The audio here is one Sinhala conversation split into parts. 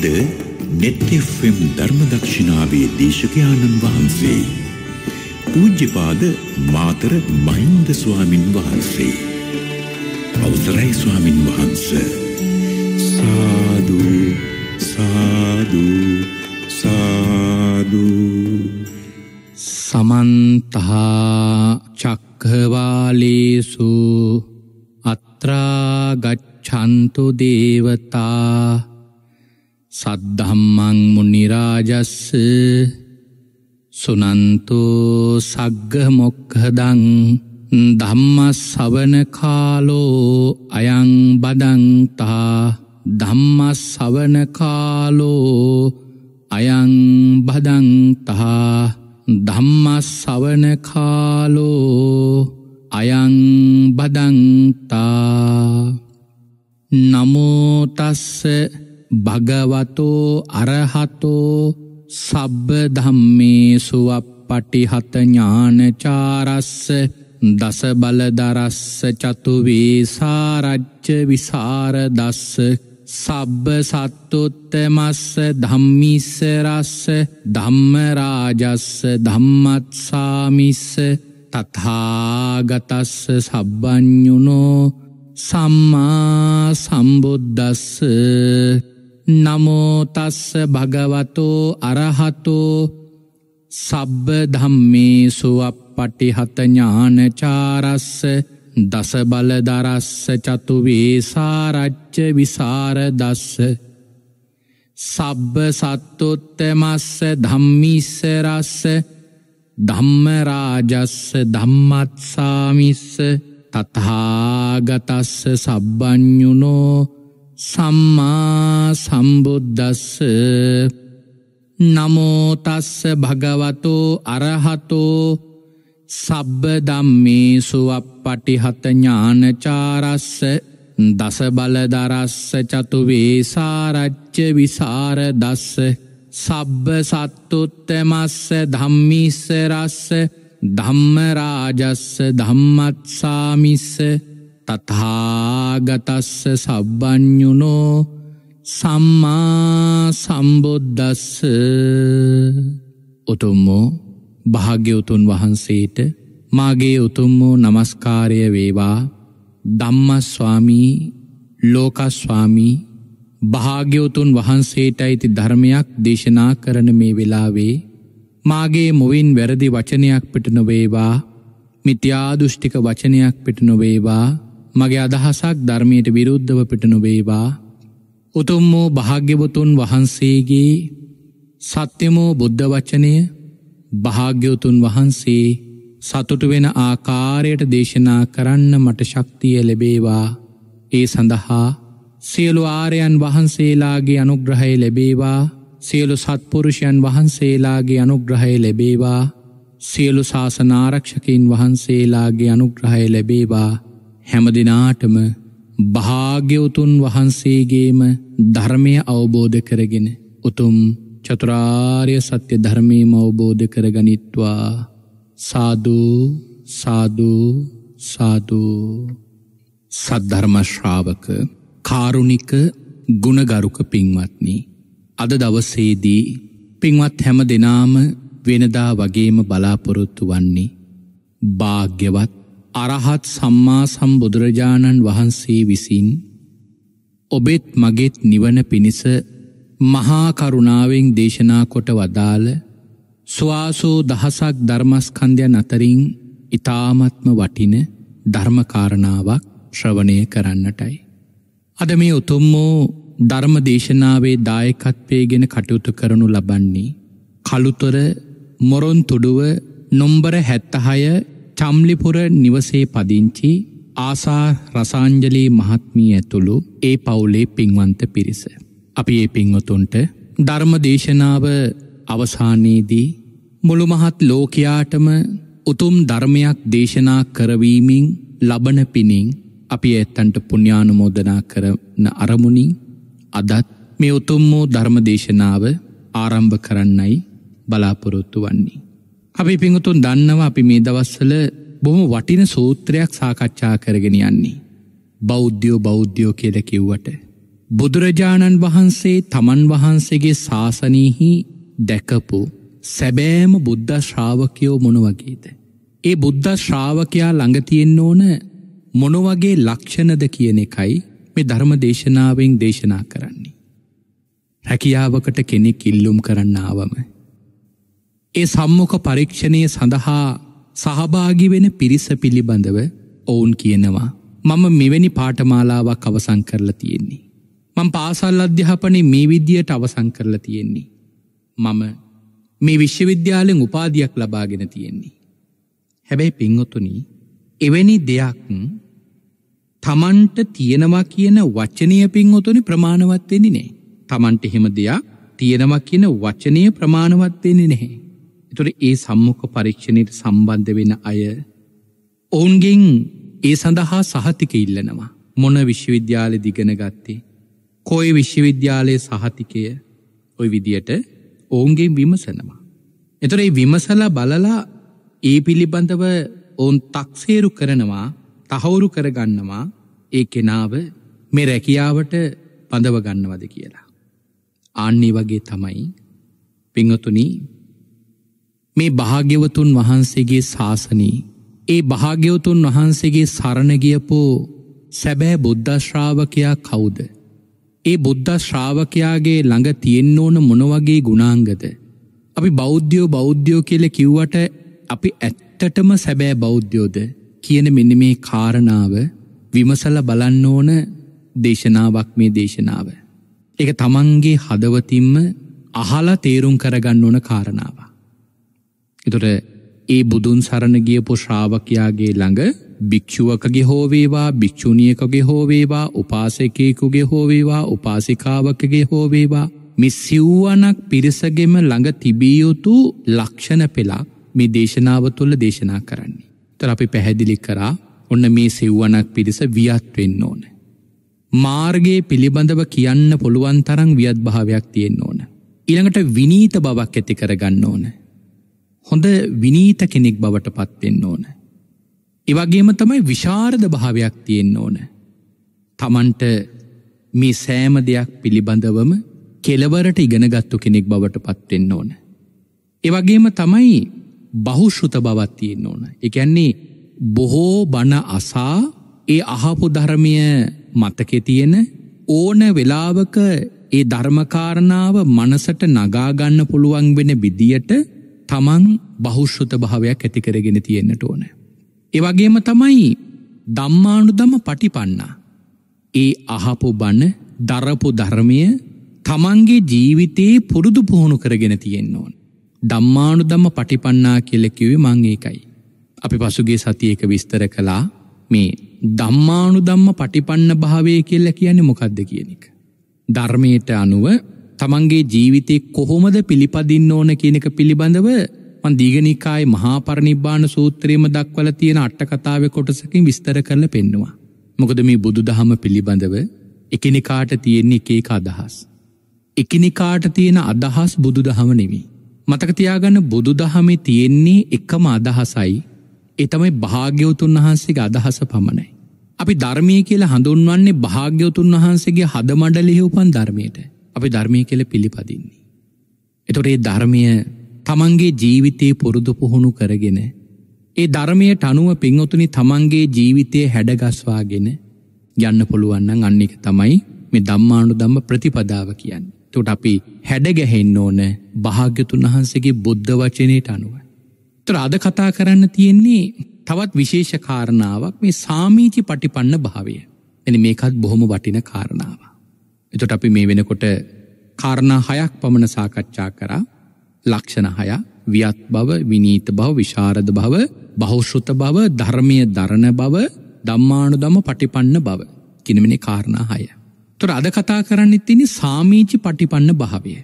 අද නෙට්ෆම් ධර්මදක්ෂිනාවේ දේශකයාණන් වහන්සේ. පූජ්‍යපාද මාතර මහින්ද ස්වාමින් වහන්සේ. අවසරයි ස්වාමින් වහන්ස. සාදු සාදු සාදු සමන්තහා චක්කවාලේසු අත්‍රාගච්ඡන්තු දේවතා සද්ධම්මංමු නිරාජස්ස සුනන්තෝ සග්ග මොක්හදං ධම්ම සවන කාලෝ අයං බදන්තා ධම්ම සවන කාලෝ අයං බදන්තා ධම්ම සවන කාලෝ අයං බදන්තා නමෝතස්ස භගවතෝ අරහතෝ සබ්බ ධම්මේසු අප්පටිහත ඥානචාරස්ස දස බලදරස්ස චතු වේසාරජ්‍ය විසරදස්ස සබ්බ සත්තුත්තමස්ස ධම්මිස්ස රස්ස ධම්ම රාජස්ස ධම්මත්සාමිස්ස තථාගතස්ස සබ්බඤුනෝ සම්මා සම්බුද්දස්ස නමෝතස්ස භගවතෝ අරහතෝ සබ්බ ධම්මේසු අපපටිහතඥානචාරස්ස දසබලදරස්ස චතුවේසාරච්ච විසාරදස්ස සබ්බ සත්තුත්තමස්ස ධම්මිස්සරස්ස ධම්මරාජස්ස ධම්මත්සාමිස්ස තතාගතස්ස සබ්බ්ඥුනෝ සම්මා සම්බුද්ධස්ස නමෝතස්ස භගවතෝ අරහතෝ සබ්බ දම්මේසු අපපටිහත ඥානචාරස්ස දස බලදරස්ස චතුවේ සාරච්ච විසාර දස්ස සබ්බ සත්තුත්තමස්ස ධම්මිස්සරස්ස ධම්මරාජස්ස ධම්මත්සාමිස්ස තථාගතස්ස සබ්බඥුනෝ සම්මා සම්බුද්දස්ස උතුම්මෝ භාග්‍යවතුන් වහන්සේට මාගේ උතුම්මෝ නමස්කාරය වේවා ධම්මස්වාමී ලෝකස්වාමී භාග්‍යවතුන් වහන්සේට අයිති ධර්මයක් දේශනා කරන මේ වෙලාවේ මාගේ මුවින් වැරදි වචනයක් පිට නොවේවා මිත්‍යාදුෘෂ්ටික වචනයක් පිට නොවේවා මගේ අදහසක් ධර්මයට විරුද්ධව පිට නොබේවා උතුම් වූ භාග්‍යවතුන් වහන්සේගේ සත්‍යමෝ බුද්ධ වචනය භාග්‍යවතුන් වහන්සේ සතුටු වෙන ආකාරයට දේශනා කරන්න මට ශක්තිය ලැබේවා ඒ සඳහා සියලු ආරයන් වහන්සේලාගේ අනුග්‍රහය ලැබේවා සියලු සත්පුරුෂයන් වහන්සේලාගේ අනුග්‍රහය ලැබේවා සියලු ශාසනාරක්ෂකින් වහන්සේලාගේ අනුග්‍රහය ලැබේවා හැම දෙනාටම භාග්‍යවතුන් වහන්සේගේම ධර්මය අවබෝධ කරගෙන උතුම් චතුරාර්ය සත්‍ය ධර්මයම අවබෝධ කරගනිත්වා සාධූ සාධූ සාධූ සද්ධර්මශ්‍රාවක කාරුණික ගුණගරුක පින්වත්නි. අද දවසේදී පින්වත් හැම දෙනාම වෙනදා වගේම බලාපොරොත්තු වන්නේ. භාග්‍යවත් අරහත් සම්මා සම්බුදුරජාණන් වහන්සේ විසින් ඔබෙත් මගෙත් නිවන පිණිස මහා කරුණාවෙන් දේශනා කොට වදාළ ස්වාසෝ දහසක් ධර්මස්කන්ධයන් අතරින් ඊ타මත්ම වටින ධර්මකාරණාවක් ශ්‍රවණය කරන්නටයි අද මේ උතුම් වූ ධර්ම දේශනාවේ දායකත්වයේගෙන කටයුතු කරනු ලබන්නේ කලුතර මොරොන්තුඩුව නොම්බර 76 චම්ලිපුර නිවසේ පදිංචි ආසා රසාංජලී මහත්මී ඇතුළු ඒ පවුලේ පින්වන්ත පිරිස. අපි ඒ පින්වතුන්ට ධර්ම දේශනාව අවසානයේදී මුළුමහත් ලෝකයාටම උතුම් ධර්මයක් දේශනා කරවීමින් ලබන පිණින් අපි ඇත්තන්ට පුුණ්‍යානුමෝදනා කරන අරමුණින් අදත් මේ උතුම් වූ ධර්ම දේශනාව ආරම්භ කරන්නයි බලාපොරොත්තු වන්නේ. අපි පිඟුතුන් දන්නවා අපි මේ දවස්සල බොහොම වටින සූත්‍රයක් සාකච්ඡා කරගෙන යන්නේ. බෞද්ධයෝ බෞද්ධයෝ කියල කිව්වට. බුදුරජාණන් වහන්සේ තමන් වහන්සේගේ ශාසනීහි දැකපු සැබෑම බුද්ධ ශ්‍රාවකයෝ මොනවගේද. ඒ බුද්ධ ශ්‍රාවකයා ළඟතියෙන් ඕන මොනවගේ ලක්ෂණද කියන එකයි මේ ධර්ම දේශනාවෙන් දේශනා කරන්නේ. හැකියාවකට කෙනෙක් ඉල්ලුම් කරන්න ආවම. ඒ සම්මොක පරීක්ෂණය සඳහා සහභාගි වෙන පිරිස පිළිබඳව ඔවුන් කියනවා. මම මෙවැනි පාටමාලාවක් අවසං කරලා තියෙන්නේ. මං පාසල් අධ්‍යාපනේ මේ විද්‍යයට අවසං කරලා තියෙන්නේ. මම මේ විශ්වවිද්‍යාලෙන් උපාධයක් ලබාගෙන තියෙන්නේ. හැබැයි පින්වතුනි එවැනි දෙයක් තමන්ට තියෙනවා කියන වචනය පින්වතුනි ප්‍රමාණවත් වෙන්නේ නැහැ. තමන්ට එහෙම දෙයක් තියෙනවා කියන වචනය ප්‍රමාණවත් වෙන්නේ නැහැ. එතුට ඒ සම්මුඛ පරීක්ෂණයට සම්බන්ධ වෙන අය ඔවුන්ගෙන් ඒ සඳහා සහතික ඉල්ලනවා මොන විශ්වවිද්‍යාලෙ දිගන ගත්තේ කොයි විශ්වවිද්‍යාලයේ සහතිකය ඔය විදියට ඔවුන්ගේ විමසනවා. එතුරේ විමසල බලලා ඒ පිළිබඳව ඔවුන් තක්සේරු කරනවා තහවුරු කරගන්නවා ඒ කෙනාව මේ රැකියාවට පඳවගන්නවද කියලා. ආන්නේ වගේ තමයි පිංහතුනී මේ භාග්‍යවතුන් වහන්සේගේ ශාසනී. ඒ භාග්‍යවතුන් වහන්සේගේ සරණගියපෝ සැබෑ බුද්ධශ්‍රාවකයා කවුද. ඒ බුද්ධ ශ්‍රාවකයාගේ ළඟ තියෙන්න ඕන මොනවගේ ගුණාංගද. අපි බෞද්ධයෝ බෞද්ධයෝ කියල කිව්වට අපි ඇත්තටම සැබෑ බෞද්ධයෝද කියන මෙන්න මේ කාරණාව විමසල බලන්න ඕන දේශනාවක් මේ දේශනාව. එක තමන්ගේ හදවතින්ම අහලා තේරුම් කරගන්න ඕන කාරණාව. එතොට ඒ බුදුන් සරණ ගියපු ශ්‍රාවකයාගේ ළඟ භික්‍ෂුවකගේ හෝවේවා භික්‍ෂුණියකගේ හෝවේවා උපාසකයකුගේ හෝවේවා උපාසිකාවකගේ හෝවේවා මිස්සිව්ුවනක් පිරිසගෙම ළඟ තිබියයුතු ලක්ෂණ පෙලා මේ දේශනාව තුල්ල දේශනා කරන්නේ. තර අපි පැහැදිලි කරා ඔන්න මේ සිව්ුවනක් පිරිස වියත්වෙන්න ඕන. මාර්ගයේ පිළිබඳව කියන්න පුළුවන් තරං වියත් භාවයක් තියෙන්න්න ඕන. ඉළඟට විනීත බවක් ඇති කරගන්න ඕනෑ. හොඳ විනීත කෙනෙක් බවට පත්වෙන්න ඕන. එවගේම තමයි විශාරධ භාවයක් තියෙන්න ඕන. තමන්ට මේ සෑම දෙයක් පිළිබඳවම කෙලවරට ඉගෙනගත්තු කෙනෙක් බවට පත්වෙන්න ඕන. එවගේම තමයි බහුෂෘත බවත් තියෙන්න ඕන. එකන්නේ බොහෝ බණ අසා ඒ අහපු ධර්මය මතකෙ තියෙන ඕන වෙලාවක ඒ ධර්මකාරණාව මනසට නගාගන්න පුළුවන් වෙන විදියට තමන් බහුෂ්‍යත භාවයක් ඇතිකරගෙන තියෙන්න්නට ඕන. ඒවගේම තමයි දම්මානුදම පටිපන්නා. ඒ අහපු බණ දරපු ධර්මය තමන්ගේ ජීවිතයේ පුරුදු පුහුණු කරගෙන තියෙන්න්න ඕන්. දම්මානුදම පටිපන්නා කෙලෙකිවේ මං ඒකයි. අපි පසුගේ සතියක විස්තර කලා මේ දම්මානු දම්ම පටිපන්න භාවය කෙල්ල කියන්නේ මොකක්ද කියනෙක. ධර්මයට අනුව තමන්ගේ ජීවිතය කොහොමද පිළිපදින්න ඕන කියනක පිළිබඳව මන් දීගනිකායි මහාපරනිබ්බාන සූත්‍රයම දක්වල තියෙන අට්ටකතාව කොටසකින් විස්තර කරල පෙන්නවා. මොකද මේ බුදු දහම පිළිබඳව එකනිකාට තියෙන්නේ එකේක අදහස්. එකනිකාට තියෙන අදහස් බුදු දහම නෙවී. මතකතියාගන්න බුදු දහමේ තියෙන්නේ එක්කම අදහසයි එතමයි භාග්‍යවතුන් වහන්සේගේ අදහස පමණයි. අපි ධර්මය කියලා හඳුන්වන්නේ භාග්‍යවතුන් වහන්සේගේ හදමඩලිහි උපන් ධර්මයට. අපි ධර්මය කෙල පිළිපදින්නේ. එතොට ඒ ධර්මය තමන්ගේ ජීවිතයේ පුරුදු පුහුණු කරගෙන ඒ ධර්මයට අනුව පින්වතුනි තමන්ගේ ජීවිතය හැඩගස්වාගෙන යන්න පුළුවන්නන් අන්න එක තමයි මේ දම්මානු දම්ම ප්‍රතිපදාව කියන්න. තොට අපි හැඩගැහෙන්න ඕන භාග්‍යතුන් වහන්සගේ බුද්ධ වචනයට අනුව. තොර අද කතා කරන්න තියෙන්නේ තවත් විශේෂ කාරණාවක් මේ සාමීචි පටිපන්න භාවය. එනි මේකත් බොහොම වටින කාරණාව. එතොට අපි මේ වෙනකොට කාරණ හයක් පමණ සාකච්ඡා කරා ලක්ෂණ හය වියත් බව විනීත බව විශාරද බව බෞෂෘත බව ධර්මය දරණ බව දම්මානු දම පටිපන්න බව කිනමනි කාරණා හය. තොර අද කතා කරන්න ඉතිනි සාමීචි පටිපන්න භාවය.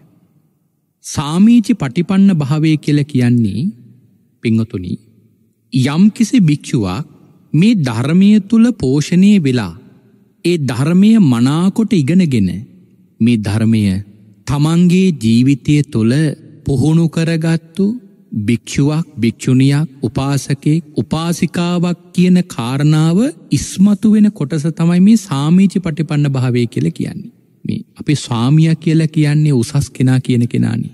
සාමීචි පටිපන්න භාවය කියල කියන්නේ පිංහතුනි යම්කිසි භික්‍ෂුවක් මේ ධර්මය තුළ පෝෂණය වෙලා ඒ ධර්මය මනාකොට ඉගෙනගෙන මේ ධර්මය තමන්ගේ ජීවිතය තුළ පුහුණු කරගත්තු භික්‍ෂුවක් භික්‍ෂුණියක් උපාසකෙක් උපාසිකාවක් කියන කාරණාව ඉස්මතු වෙන කොටස තමයි මේ සාමීචි පටිපන්න භාවය කියල කියන්නේ. මේ අපි ස්වාමිය කියලා කියන්නේ උසස් කෙනා කියන කෙනානි.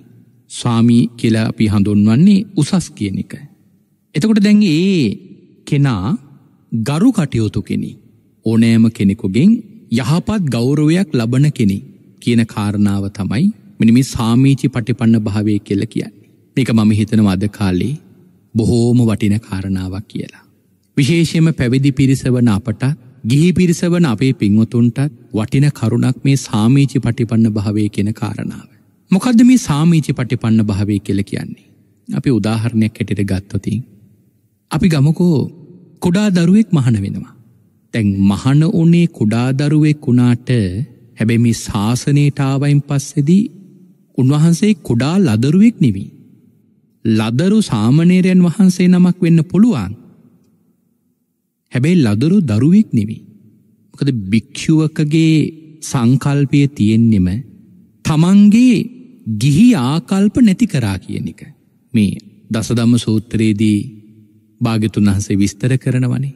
ස්වාමී කියලා අපි හඳුන්වන්නේ උසස් කියන එක. එතකොට දැන් ඒ කෙනා ගරු කටයුතු කෙනෙක්. ඕනෑම කෙනෙකුගෙන් යහපත් ගෞරවයක් ලබන කෙනෙ කියන කාරණාව තමයි මිනිමි සාමීචි පටිපන්න භාවය කෙල්ල කියන්නේ. මේක මම හිතනව අද කාලේ බොහෝම වටින කාරණාවක් කියලා. විශේෂයම පැවිදි පිරිසවන අපට ගිහි පිරිසවන අපේ පින්වතුන්ටත් වටින කරුණක් මේ සාමීචි පටිපන්න භාවය කෙන කාරණාව. මොකද මේ සාමීචි පටිපන්න භාවය කෙල කියන්නේ. අපි උදාහරණයක් හැටිට ගත්තොතින්. අපි ගමකෝ කොඩා දරුවෙක් මහන වෙනවා. තැන් මහන උනේ කුඩාදරුවෙක් වුණාට හැබැයි මේ ශාසනයටාවයින් පස්සෙදී උන්වහන්සේ කුඩා ලදරුවෙක් නෙවී. ලදරු සාමනේරයන් වහන්සේ නමක් වෙන්න පුළුවන්. හැබැයි ලදරු දරුවෙක් නෙවී. මොකද භික්ෂුවකගේ සංකල්පය තියෙන්නෙම තමන්ගේ ගිහි ආකල්ප නැති කරා කියන එක. මේ දසදම්ම සූත්‍රයේදී භාග්‍යතුන් වහන්සේ විස්තර කරනවනේ.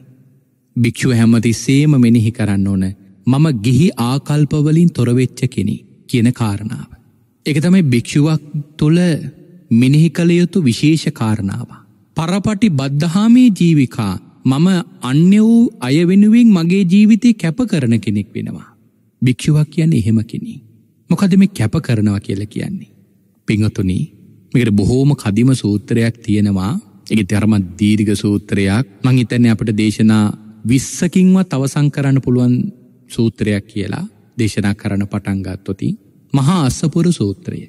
භික්‍ෂුව හැමතිස්සේම මෙනෙහි කරන්න ඕන මම ගිහි ආකල්පවලින් තොරවෙච්ච කෙනෙ කියන කාරණාව. එක තමයි භික්‍ෂුවක් තුළ මිනිහි කළ යුතු විශේෂ කාරණාව. පරපටි බද්ධහාමේ ජීවිකා මම අන්‍ය වූ අය වෙනුවෙන් මගේ ජීවිතය කැප කරන කෙනෙක් වෙනවා. භික්‍ෂුවක් කියන්න එහෙම කෙනෙ. මොකද මේ කැප කරනවා කියල කියන්නේ. පිංහතුනී මේකට බොහෝම කදිම සූත්‍රයක් තියෙනවා එක තරමත් දීර්ග සූත්‍රයක් මං හිතන්නේ අපට දේශනා විස්සකින්වත් අවසං කරන්න පුළුවන් සූත්‍රයක් කියලා දේශනා කරන පටන්ගත්තොති මහා අස්සපුරු සූත්‍රය.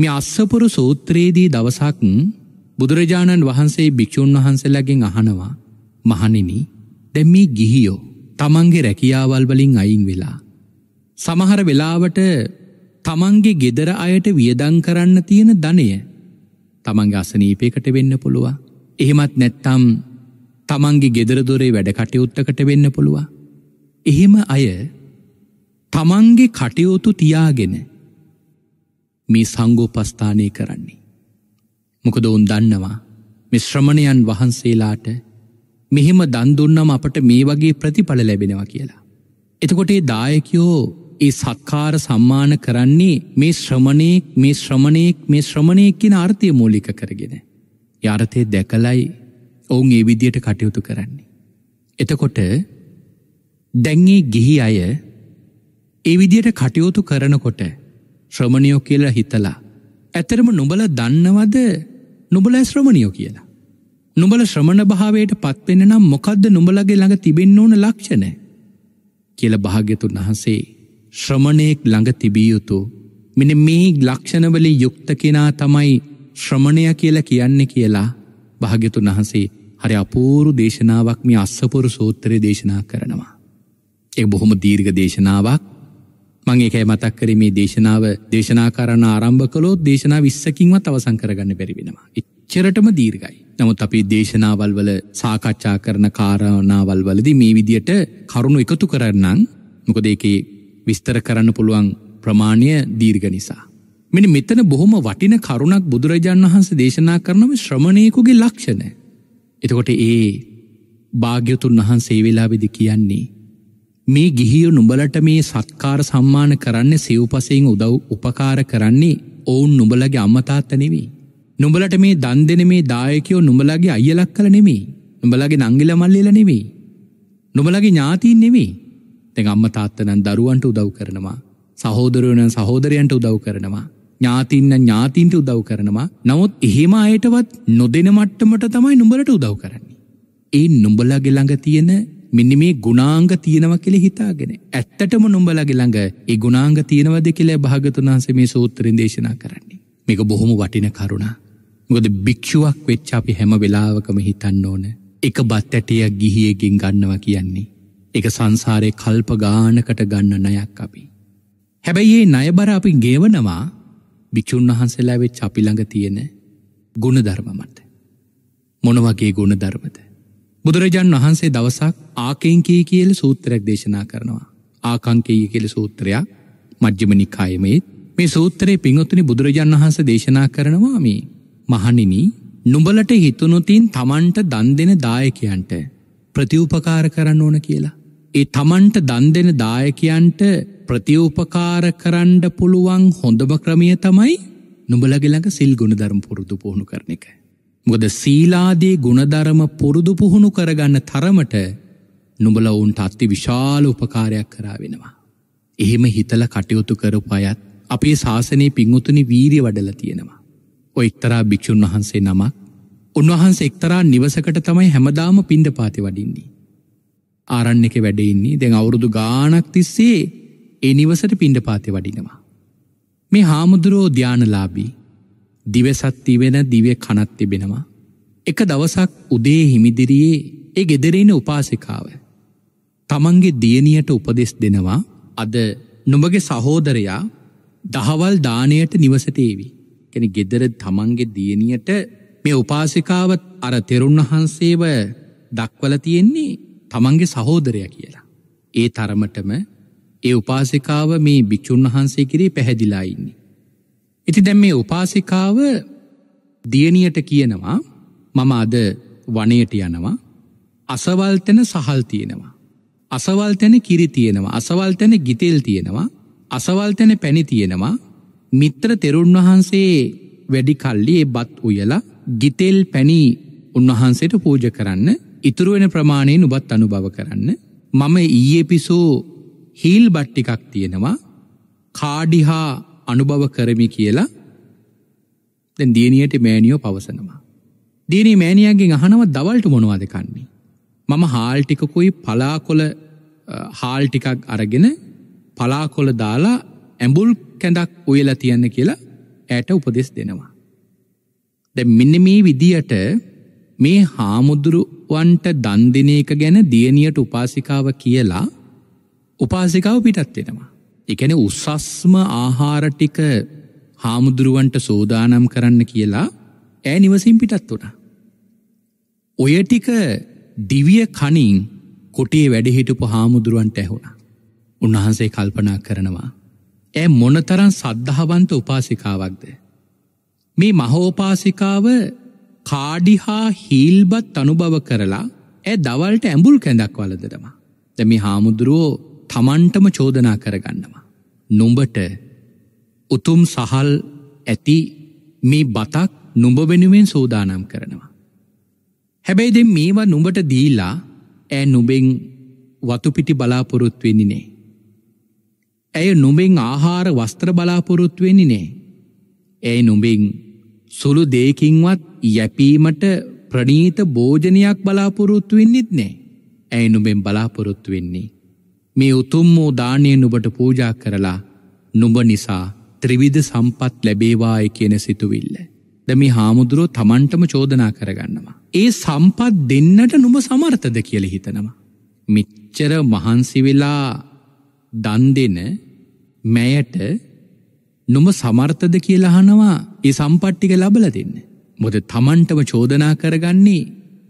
මේ අස්සපුරු සූත්‍රයේදී දවසක් බුදුරජාණන් වහන්සේ භික්‍ෂූන් වහන්සේලාගෙන් අහනවා මහනිනි දැම්මී ගිහියෝ තමන්ගේ රැකියාවල් වලින් අයින් වෙලා. සමහර වෙලාවට තමන්ගේ ගෙදර අයට වියදං කරන්න තියෙන ධනය තමන්ගේ අසනීපයකට වෙන්න පුළුව. එහෙමත් නැත්තම් තමන්ගේ ගෙදරදොරේ වැඩ කටයුත්තකට වෙන්න පුළුවන්. එහෙම අය තමන්ගේ කටයුතු තියාගෙන මේ සංගෝපස්ථානය කරන්නේ. මොකද උන් දන්නවා මිශ්‍රමණයන් වහන්සේලාට මෙහෙම දන්දුන්නම් අපට මේ වගේ ප්‍රතිඵල ලැබෙනවා කියලා. එතකොට ඒ දායකයෝ ඒ සත්කාර සම්මාන කරන්නේ මේ ශ්‍රමණයෙක් මේ ශ්‍රමණයෙක් මේ ශ්‍රමණයෙක් කියන අර්ථය මූලික කරගෙන. යර්ථය දැකලයි ඔවුන් ඒ විදියට කටයුතු කරන්නේ. එතකොට දැන්ගේ ගිහි අය ඒ විදියට කටයුතු කරනකොට ශ්‍රමණයෝ කියලා හිතලා. ඇතරම නොබල දන්නවද නොබල ශ්‍රමණයෝ කියලා. නොබල ශ්‍රමණ භාවයට පත්වෙන නම් මොකක්ද නොබලගේ ළඟ තිබෙන්න ඕන ලක්ෂණ කියල භාග්‍යතුන් වහන්සේ ශ්‍රමණයෙක් ළඟ තිබියයුතු මෙන මේ ලක්ෂණවලි යුක්ත කෙනා තමයි ශ්‍රමණය කියලා කියන්නේ කියලා භාග්‍යතුන් වහන්සේ හරි අපූරු දේශනාවක් මේ අස්සපුරු සූත්‍රය දේශනා කරනවා. ඒ බොහොම දීර්ග දේශනාවක් මංඒකෑ මතක් කර මේ දේශනාව දේශනාකරණ ආරම්භ කලෝත් දේශනා විස්සකින්වත් අවසං කරගන්න බැරිවෙනවා. එච්චරටම දීර්ගයි. නමුත් අපි දේශනාවල් වල සාකච්ඡා කරන කාරණාවල් වලදි මේ විදියට කරුණු එකතු කරන්නම් මොකද ඒකේ විස්තර කරන්න පුළුවන් ප්‍රමාණය දීර්ග නිසා. මෙනි මෙතන බොහොම වටින කරුණක් බුදුරජාණන් වහන්ස දේශනා කරනම ශ්‍රමණයකුගේ ලක්ෂණ එතකොට ඒ භාග්‍යතුන් වහන්සේ වෙලාවෙදි කියන්නේ මේ ගිහියෝ නුඹලට මේ සත්කාර සම්මාන කරන්න සිව්පසයෙන් උදව් උපකාර කරන්නේ ඔවුන් නුඹලගේ අම්මතාත්ත නෙවෙයි. නුඹලට මේ දන් දෙන මේ දායකයෝ නුඹලගේ අයියලක් කළ නෙමෙයි. නුඹලගේ නංගිල මල්ලිල නෙමෙයි. නුඹලගේ ඥාතීන් නෙමෙයි. දැන් අම්මා තාත්තා නම් දරුවන්ට උදව් කරනවා. සහෝදරයෝ නම් සහෝදරයන්ට උදව් කරනවා. ඥාතින්න ඥාතින්ට උදව් කරනවා. නමුත් එහෙම අයටවත් නොදෙන මට්ටමට තමයි නුඹලට උදව් කරන්නේ. ඒ නුඹලගේ ළඟ තියෙන මෙන්න මේ ගුණාංග තියෙනවා කියලා හිතාගෙන ඇත්තටම නුඹලගේ ළඟ ඒ ගුණාංග තියෙනවද කියලා භාගතුන් වහන්සේ මේ සූත්‍රයෙන් දේශනා කරන්නේ. මේක බොහොම වටින කරුණා. මොකද භික්ෂුවක් වෙච්ච අපි හැම වෙලාවකම හිතන්න ඕන එක බත් ඇටයක් ගිහියකින් ගන්නවා කියන්නේ එක සංසාරේ කල්ප ගානකට ගන්න ණයක් අපි හැබැයි මේ ණය බර අපි ගෙවනවා භික්‍ෂූන් වහන්සේලා වෙච් අපි ළඟ තියෙන ගුණධර්ම මත. මොන වගේ ගුණධර්මද. බුදුරජාන් වහන්සේ දවසක් ආකංකී කියල සූත්‍රයක් දේශනා කරනවා. ආකංකේය කියල සූත්‍රයක් මජ්්‍යමනිකායමේත් මේ සූත්‍රයේ පිංගොත්තුනි බුදුරජාන් වහන්ස දේශනා කරනවා මේ මහනිනි නුඹලට හිතුනුතින් තමන්ට දන් දෙෙන දායකයන්ට ප්‍රතිඋපකාර කරන්න ඕන කියලා. ඒ තමන්ට දන් දෙෙන දායකයන්ට ප්‍රතිඋපකාර කරන්ඩ පුළුවන් හොඳම ක්‍රමිය තමයි නුඹලගෙළඟ සිල් ගුණධරම් පුරුදු පුහුණු කරන එක. මොද සීලාදී ගුණධරම පුරුදු පුහුණු කරගන්න තරමට නුඹල ඔවුන්ට අත්ති විශාල උපකාරයක් කරාවෙනවා. එහෙම හිතල කටයුතු කරපු අයත් අපේ ශාසනයේ පිංවතුනි වීරිය වඩල තියෙනවා. ඔ එක්තරා භික්‍ෂූන් වහන්සේ නමක් උන්වහන්ස එක්තරා නිවසකට තමයි හැමදාම පින්ඩ පාති වඩින්නේ. ආරන්න එක වැඩෙන්නේ දැන් අවුරුදු ගානක් තිස්සේ ඒ නිවසට පිණ්ඩපාතය වඩිනවා. මේ හාමුදුරෝ ධ්‍යානලාබී දිවසත්තිවෙන දිවය කනත් තිබෙනවා. එක දවසක් උදේ හිමිදිරියේ ඒ ගෙදරෙන උපාසිකාව. තමන්ගේ දියණියට උපදෙස් දෙනවා අද නොමගේ සහෝදරයා දහවල් දානයට නිවසටේවි. කෙන ගෙදර තමන්ගේ දියණියට මේ උපාසිකාවත් අර තෙරුන් වහන්සේව දක්වල තියෙන්නේ තමන්ගේ සහෝදරය කියලා. ඒ තරමටම ඒ උපාසිකාව මේ භික්‍ෂූන් වහන්සේ කිරේ පැහැදිලායින්නේ. ඉති දැම් මේ උපාසිකාව දියණියට කියනවා මම අද වනයට යනවා අසවල්තැන සහල් තියෙනවා. අසවල්තැන කිරි තියෙනවා අසවල්තැන ගිතෙල් තියෙනවා අසවල්තැන පැණි තියෙනවා මිත්‍ර තෙරුන් වහන්සේ වැඩි කල්ලි ඒ බත් උයලා ගිතෙල් පැණි උන්වහන්සේට පූජ කරන්න ඉතුරුවෙන ප්‍රමාණයෙන් උබත් අනුභව කරන්න මම ඊයේ පිසෝ හීල් බට්ටිකක් තියෙනවා කාඩිහා අනුභව කරමි කියලා දැන් දියණියට මෑණියෝ පවසනවා. දියණිය මෑණියන්ගෙන් අහනවා දවල්ට මොනවද කන්නේ? මම හාල් ටිකකුයි පලාකොළ හාල් ටිකක් අරගෙන පලාකොළ දාලා ඇඹුල් කැඳක් උයලා තියන්න කියලා ඇයට උපදෙස් දෙනවා. දැන් මෙන්න මේ විදියට මේ හාමුදුරුවන්ට දන් දෙන එක ගැන දියණියට උපාසිකාව කියලා උපාසිකාව පිටත් වෙනවා. එකන උසස්ම ආහාරටික හාමුදුරුවන්ට සෝදානම් කරන්න කියලා ඇ නිවසින් පිටත් වුණා. ඔය ටික දිවිය කනින් කොටේ වැඩිහිටුපු හාමුදුරුවන්ට ඇහුණා. උන්වහන්සේ කල්පනා කරනවා. ඇ මොනතරන් සද්ධහවන්ත උපාසිකාවක්ද. මේ මහෝපාසිකාව කාඩිහා හීල්බත් අනුභව කරලා ඇ දවල්ට ඇඹුල් කැඳක් වලදදම. දැමි හාමුදුරුවෝ තමන්ටම චෝදනා කරගන්නවා. නුඹට උතුම් සහල් ඇති මේ බතක් නුඹ වෙනුවෙන් සූදානම් කරනවා. හැබැයි දෙ මේවා නුඹට දීලා ඇ නුබෙන් වතුපිටි බලාපොරොත්වෙනිනේ. ඇය නුඹෙන් ආහාර වස්ත්‍ර බලාපොරොත්වෙනිනේ. ඇයි නුඹෙන් සුළු දේකින්වත් යැපීමට ප්‍රනීත භෝජනයක් බලාපොරොත්තු වෙන්නෙත් නෑ. ඇයි නුඹෙන් බලාපොරොත්තු වෙන්නේ. මේ උතුම් වූ දානයෙන් ඔබට පූජා කරලා නුඹ නිසා ත්‍රිවිධ සම්පත් ලැබේවාය කියන සිතුවිල්ල. දැමි හාමුදුරුව තමන්ටම චෝදනා කරගන්නවා. ඒ සම්පත් දෙන්නට නුම සමර්ථද කියල හිතනවා. මිච්චර මහන්සිවෙලා දන් දෙන මෑයට නොම සමර්ථද කියලහනවා ඒ සම්පට්ටික ලබල දෙන්න. මොද තමන්ටම චෝදනා කරගන්නේ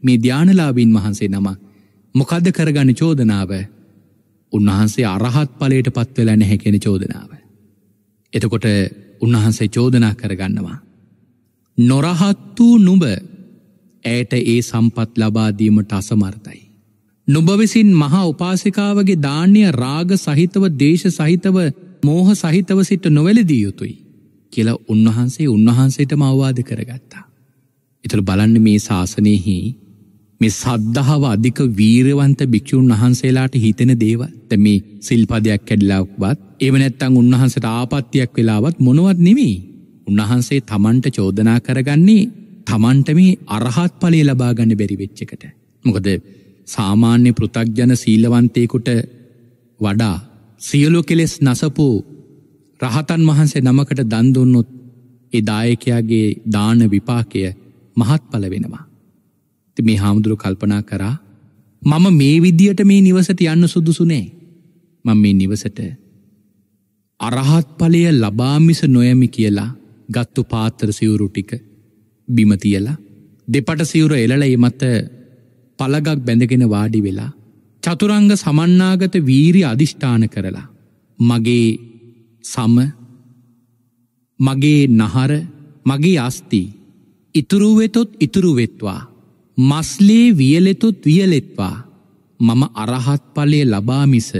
මේ ධ්‍යානලාබීන් වහන්සේ නම මොකද කරගන්න චෝදනාව උන්වහන්සේ අරහත් පලයට පත්වෙලා නැහැකෙන චෝදනාව. එතකොට උන්වහන්සේ චෝදනා කරගන්නවා. නොරහත් වූ නුඹ ඇයට ඒ සම්පත් ලබාදීමට අසමර්ථයි. නුඹ විසින් මහා උපාසිකාවගේ දානය රාග සහිතව දේශ සහිතව මෝහ සහිතව සිට නොවැලදී යුතුයි කියලා උන්වහන්සේ උන්වහන්සේට මවවාද කරගත්තා. එතුළ බලන්න මේ ශාසනයහි මේ සද්ධාව අධික වීරවන්ත භික්‍ෂූන් වහන්සේලාට හිතෙන දේව ත මේ සිල්පදයක් කැඩිලාක්වත් එවනැත්තං උන්වහන්සට ආපත්තියක් වෙලාවත් මොනවත් නෙමී උන්වහන්සේ තමන්ට චෝදනා කරගන්නේ තමන්ට මේ අරහත් පලේ ලබාගන්න බැරිවෙච්චකට. මොකද සාමාන්‍ය පෘතක්ජන සීලවන්තයකුට වඩා සියලු කෙලෙස් නසපු රහතන් වහන්සේ නමකට දන්දුන්නොත් එදායකයාගේ දාන විපාකය මහත් පල වෙනවා. ති මේ හාමුදුරු කල්පනා කරා මම මේ විද්දියට මේ නිවසට යන්න සුදුසුනේ මං මේ නිවසට අරහත් පලය ලබාමිස නොයමි කියලා ගත්තු පාත්තර සිවුරු ටික බිමතියලා දෙපට සිවුර එලල එමත පළගක් බැඳගෙන වාඩි වෙලා චතුරංග සමන්නාගත වීරි අධිෂ්ඨාන කරලා මගේ සම මගේ නහර මගේ අස්ති ඉතුරුවෙතොත් ඉතුරුවෙත්වා මස්ලේ වියලෙතුත් වියලෙත්වා මම අරහත් ඵලය ලබාමිස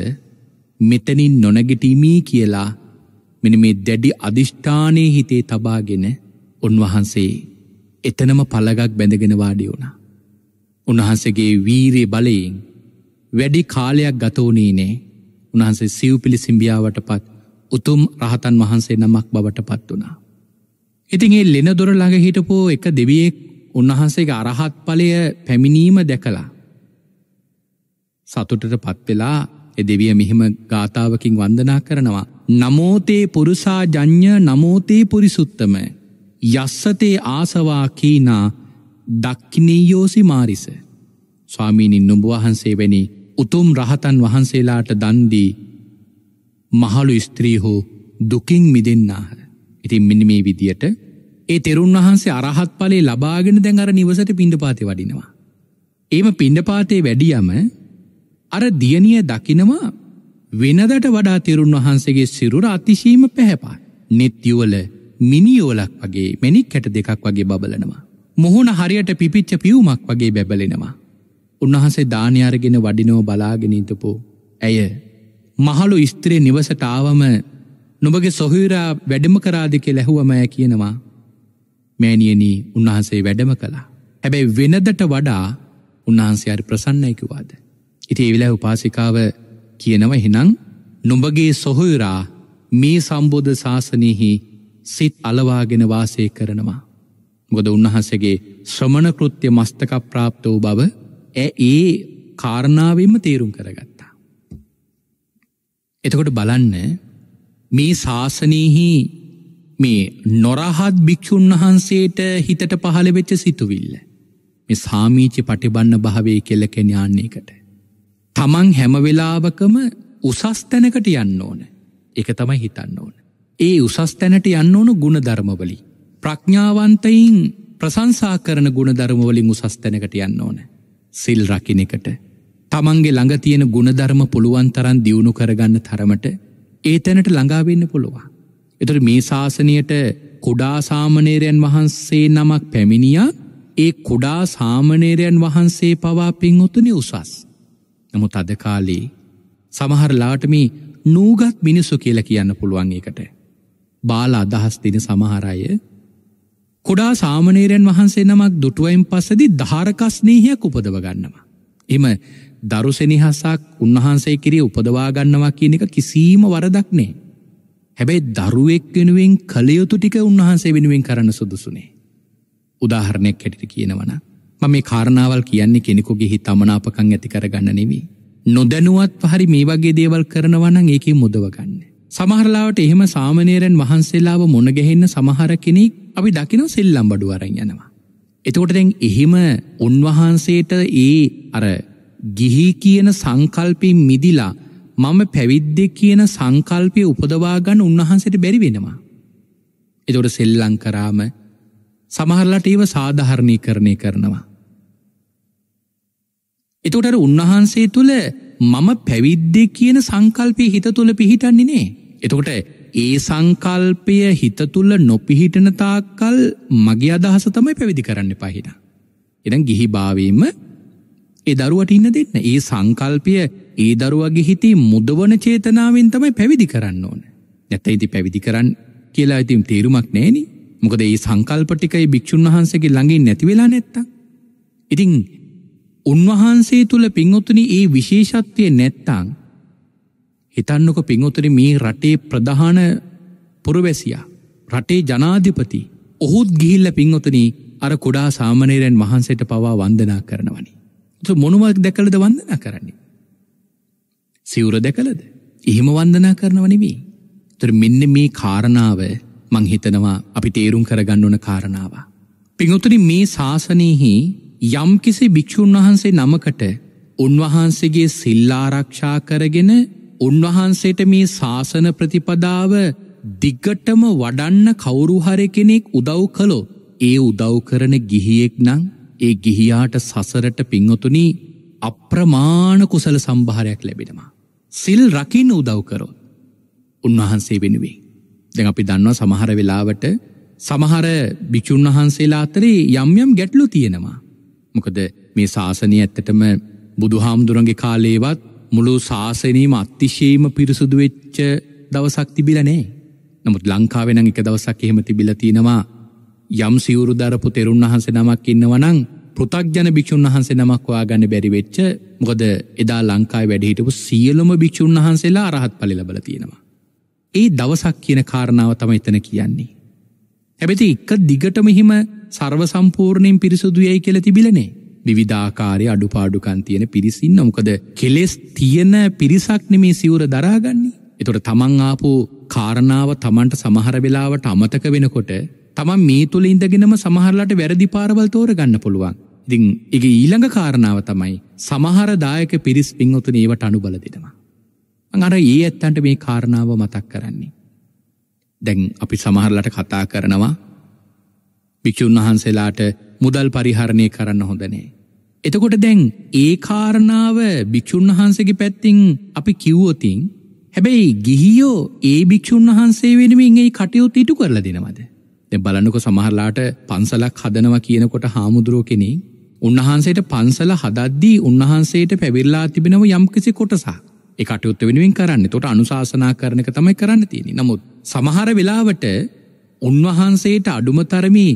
මෙතනින් නොනගිටීමී කියලා මෙන මේ දැඩි අධිෂ්ඨානයේ හිතේ තබාගෙන උන්වහන්සේ එතනම පළගක් බැඳගෙන වාඩි වුණා. උන්වහන්සේගේ වීරය බලයෙන් වැඩි කාලයක් ගතවුණේ නෑ උන්හන්සේ සිව්පිලි සිම්බියාවට පත් උතුම් රහතන් වහන්සේ නමක් බවට පත් වනා. ඉතින් ඒ ලෙනදොර ළඟ හිටපෝ එක දෙවියෙක් උන්වහන්සේගේ අරහත් ඵලය පැමිණීම දැකලා සතුටට පත්වෙලා එ දෙවිය මෙහිම ගාථාවකින් වන්දනා කරනවා. නමෝතේ පුරුසා ජඥ නමෝතේ පුරිසුත්තම යස්සතේ ආසවා කීනා දක්කිනීයෝසි මාරිස. ස්වාමීණින් නුඹ වහන්සේ වැනි උතුම් රහතන් වහන්සේලාට දන්දී මහළු ස්ත්‍රීහෝ දුකින් මිදන්නාහ. ඉතින් මිනි මේ විදියට ඒ තෙරුන් වහන්සේ අරහත් පලේ ලබාගෙන දැන් අර නිවසට පිණ්ඩපාතය වඩිනවා. ඒම පිණ්ඩපාතේ වැඩියම අර දියනිය දකිනවා වෙනදට වඩා තෙරුන් වහන්සේගේ සිරුර අතිශීම පැහැපා. නෙත්යුවල මිනිියෝලක් වගේ මැනික් කැට දෙකක් වගේ බබලනවා. මුහුණ හරියට පිපිච්ච පියවුමක් වගේ බැබලෙනවා. උන්වහන්සේ දානයාරගෙන වඩිනෝ බලාගෙනීතපෝ. ඇය මහලු ස්ත්‍රේ නිවසටාවම නොබගේ සොහිරා වැඩම කරාදිකෙ ලැහුවමය කියනවා මෑනියනී උන්වහන්සේ වැඩම කළා. හැබැයි වෙනදට වඩා උන්වහන්සේ අරි ප්‍රසන්නයකිවාද. ඉති එවිලා උපාසිකාව කියනව හිනං නොඹගේ සොහොයුරා මේ සම්බෝධ ශාසනයහි සිත් අලවාගෙන වාසය කරනවා. ගොද උන්වහන්සගේ ශ්‍රමණකෘත්‍ය මස්තක ප්‍රාප්ත වූ බව ඇ ඒ කාරණාවම තේරුම් කරගත්තා. එතකොට බලන්න මේ ශාසනයහි මේ නොරහත් භික්‍ෂූන් වහන්සේට හිතට පහළවෙච්ච සිතුවිල්ල. මෙ සාමීචි පටිබන්න භාවේ කෙල්ල කෙනයාන්නේකට. තමන් හැමවෙලාවකම උසස්තැනකට යන්න ඕන එක තමයි හිතන්න ඕන. ඒ උසස්තැනට යන්න ඕනු ගුණධර්මවලි. ප්‍රඥාවන්තයින් ප්‍රසංසා කරන ගුණධර්මවලින් උසස්තැනකට යන්න ඕන. සිල් රකිනෙකට. තමන්ගේ ළඟ තියෙන ගුණධර්ම පුළුවන් තරන් දියුණු කරගන්න තරමට ඒතැනට ළඟාවෙන්න පුළුවන්. එතට මේ ශාසනයට කුඩා සාමනේරයන් වහන්සේ නමක් පැමිණියා ඒ කුඩා සාමනේරයන් වහන්සේ පවා පින්වතුනි උසස්. නමුත් අද කාලේ සමහරලාට මේ නූගත් මිනිස්සු කියලා කියන්න පුළුවන් එකට. බාල අදහස් දෙන සමහර අය කුඩා සාමනේරයන් වහන්සේ නමක් දුටුවයින් පස්සදි ධාරකස්නේහයක් උපදව ගන්නවා. එම දරුසෙනෙහසක් උන්වහන්සේ කිරේ උපදවා ගන්නවා කියන එක කිසිම වරදක් නෑ. හැබැයි දරුවෙක් වෙනුවෙන් කළයුතු ටික උන්වහන්සේ වෙනුවෙන් කරන්න සුදුසුනේ. උදාහරණයක් ඇටිට කියනවන. ම මේ කාරණාවල් කියන්නේ කෙනෙකුගේ හි තමනාපකං ඇති කරගන්න නෙවී. නොදැනුවත් පහරි මේ වගේ දේවල් කරනවනං ඒකේ මුදවගන්න. සමහරලාවට එහෙම සාමනේරෙන් වහන්සේලාව මොනගැහෙන්න සමහර කෙනෙක් අපි දකින සෙල්ලම් බඩු අරන් යනවා. එතකොට දැන් එහෙම උන්වහන්සේට ඒ අර ගිහි කියන සංකල්පී මිදිලා මම පැවිද්දෙක් කියන සංකල්පය උපදවාගන්න උන්වහන්සට බැරි වෙනවා. එතොට සෙල්ලං කරාම සමහරලට ඒව සාධහරණය කරණය කරනවා. එතොටට උන්වහන්සේ තුළ මම පැවිද්දෙක් කියන සංකල්පය හිත තුළ පිහිටන්නේ නේ. එතකොට ඒ සංකල්පය හිත තුළ නොපිහිටන තාක්කල් මගේ අදහස තමයි පැවිදි කරන්න පහිට. එන ගිහි භාවීම ඒ දරුවට ඉන්න දෙන්න ඒ සංකල්පය ඒ දරුවගේ හිතේ මුදවන චේතනාවෙන් තමයි පැවිදි කරන්න ඕන. නැත්නම් ඉතින් පැවිදි කරන්න කියලා ඉතින් තේරුමක් නැහෙනි. මොකද මේ සංකල්ප ටිකයි භික්ෂුන් වහන්සේගේ ළඟින් නැති වෙලා නැත්තම්. ඉතින් උන්වහන්සේ තුල පින්වතුනි මේ විශේෂත්වය නැත්තම් හිතන්නකො පින්වතුනි මේ රටේ ප්‍රධාන පුරවැසියා රටේ ජනාධිපති ඔහුත් ගිහිල්ලා පින්වතුනි අර කුඩා සාමණේරයන් වහන්සේට පවා වන්දනා කරනවනේ. මොනුවක් දැකලද වන්දනා කරන්නේ. සිවුර දැකලද එහෙම වන්දනා කරනව නෙමෙයි. ඒතර මෙන්න මේ කාරණාව මං හිතනවා අපි තේරුම් කරගන්න ඕන කාරණාව. පින්වතුනි මේ ශාසනයෙහි යම්කිසි භික්ෂුන් වහන්සේ නමකට උන්වහන්සේගේ සිල් ආරක්ෂා කරගෙන උන්වහන්සේට මේ ශාසන ප්‍රතිපදාව දිගටම වඩන්න කවුරු හරි කෙනෙක් උදව් කළොත් ඒ උදව් කරන ගිහියෙක් නම් ඒ ගිහියාට සසරට පිංහොතුනි අප්‍රමාණ කුසල සම්භාරයක් ලැබෙනවා. සිල් රකින්න උදව්කරොත් උන්වහන්සේ වෙනුවේ. දෙ අපි දන්නවා සමහර වෙලාවට සමහර භික්‍ෂූන් වහන්සේලා අතරේ යම්යම් ගැටලු තියෙනවා. මොකද මේ ශාසනය ඇත්තටම බුදු හාමුදුරන්ගේ කාලේවත් මුළු ශාසනීම අත්තිශයම පිරිසුදු වෙච්ච දවසක් තිබිලනේ. නමුත් ලංකාවෙනං එක දවසක් එහෙම තිබිල තියෙනවා යම් සිවුරු දරපු තෙරුන් වහන්සේ නමක් ඉන්නවනං පෘතක්ජන භික්‍ෂූන් වහන්සේ නමක්වා ගන්න බැරිවෙච්ච මොකද එදා ලංකායි වැඩහිටපු සියලුම භික්‍ෂූන් වහන්සේලා අරහත් පලි ලබල තියෙනවා. ඒ දවසක් කියන කාරණාව තම එතන කියන්නේ. හැබැති එක්ක දිගටම හිම සර්ව සම්පූර්ණයෙන් පිරිසුදු යැයි කියල තිබිලනේ විවිධාකාරය අඩුපාඩුකන් තියෙන පිරිසින්න මොකද කෙලෙස් තියෙන පිරිසක් නෙමේ සිවුර දරාගන්නේ එතොට තමන් ආපු කාරණාව තමන්ට සමහර වෙලාවට අමතක වෙනකොට තමන් මේ තුළ ඉඳගෙනම සමහරලට වැරදි පාරවල් තෝරගන්න පුළුවන්. ඉතින් එක ඊළඟ කාරණාව තමයි සමහර දායක පිරිස් පින්වතුන ඒවට අනුබල දෙනවා. අර ඒ ඇත්තන්ට මේ කාරණාව මතක් කරන්නේ. දැන් අපි සමහරලට කතා කරනවා භික්‍ෂූන් වහන්සේලාට මුදල් පරිහරණය කරන්න හොඳනේ. එතකොට දැන් ඒ කාරණාව භික්‍ෂූන් වහන්සේගේ පැත්තිං අපි කිව්වොතින් හැබැයි ගිහියෝ ඒ භික්‍ෂූන් වහන්සේ වෙනුවෙන් ඒ කටයුත් ඉටු කරලා දෙනවද. බලන්නක සමහරලාට පන්සලක් හදනවා කියනකොට හාමුදුරුව කෙනෙ උන්වහන්සේට පන්සල හදද්දී උන්වහන්සේට පැවිල්ලා තිබෙනව යම්කිසි කොටසා එකටයුත්ත වෙනුවෙන් කරන්න තොට අනුශාසනා කරනක තමයි කරන්න තියෙන නමුත් සමහර වෙලාවට උන්වහන්සේට අඩුමතරමී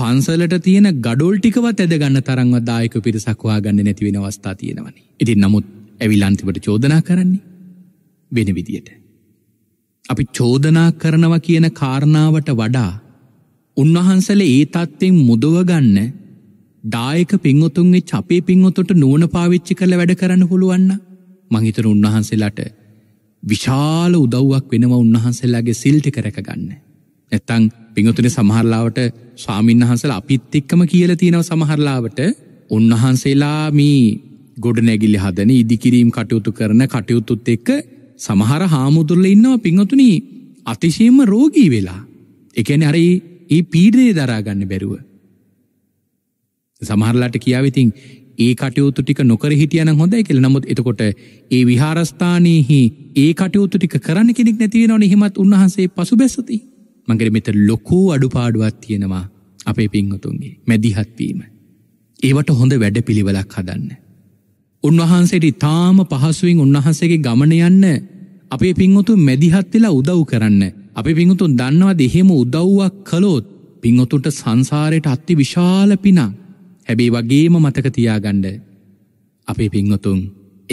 පන්සලට තියෙන ගඩොල් ටිකවත් ඇදගන්න තරංව දායක පිරිසක්වා ගන්න නැතිවෙන අවස්ථා තියෙනවනි ඉතින් නමුත් ඇවිල්ලන්තිවට චෝදනා කරන්නේ වෙන විදියට. අපි චෝදනා කරනවා කියන කාරණාවට වඩා උන්වහන්සල ඒ තත්ත්වෙන් මුදවගන්න දායක පින්වතුන්ගේ චපේ පින්වතුට නුවන පාවිච්චි කළ වැඩ කරන්න පුළුවන්න මහිතර උන්වහන්සේලට විශාල උදව්වක් වෙනම උන්වහන්සේලාගේ සිල්ටි කරකගන්න. එත්තං පිංහතුන සමහරලාවට ස්වාමින්හන්සල අපිත්තික්කම කියල තියෙනව සමහරලාවට උන්වහන්සේලා මී ගොඩ නැගිලි හදන ඉදිකිරීම් කටයුතු කරන කටයුතුත් එක්ක සමහර හාමුදුරල ඉන්නවා පිංහතුනී අතිශයම රෝගී වෙලා. එකන අරයි ඒ පීඩනය දරාගන්න බැරුව. සමහරලාට කියාවිතින් ඒ කටයුතු ටික නොකර හිටියන හොඳයි කියල නමුත් එතකොට ඒ විහාරස්ථානයහි ඒ කටයුතු ටික කරන්න කෙනෙක් නැතිවෙනවන හිමත් උන්වහන්සේ පසු බැසති මගේ මෙත ලොකූ අඩුපාඩුවත් තියෙනවා අපේ පින්වතුන්ගේ මැදිහත්වීම. ඒවට හොඳ වැඩ පිළිවෙලක් හදන්න. උන්වහන්සේට ඉතාම පහසුවෙන් උන්වහන්සේගේ ගමන යන්න අපේ පින්වතු මැදිහත් වෙලා උදව් කරන්න අපි පිංහුතුන් දන්නවා දෙහෙම උදව්වක් කළොත් පිංහොතුන්ට සංසාරයට අත්ති විශාල පිනා හැබේ වගේම මතක තියාගණ්ඩ. අපේ පිංහතුන්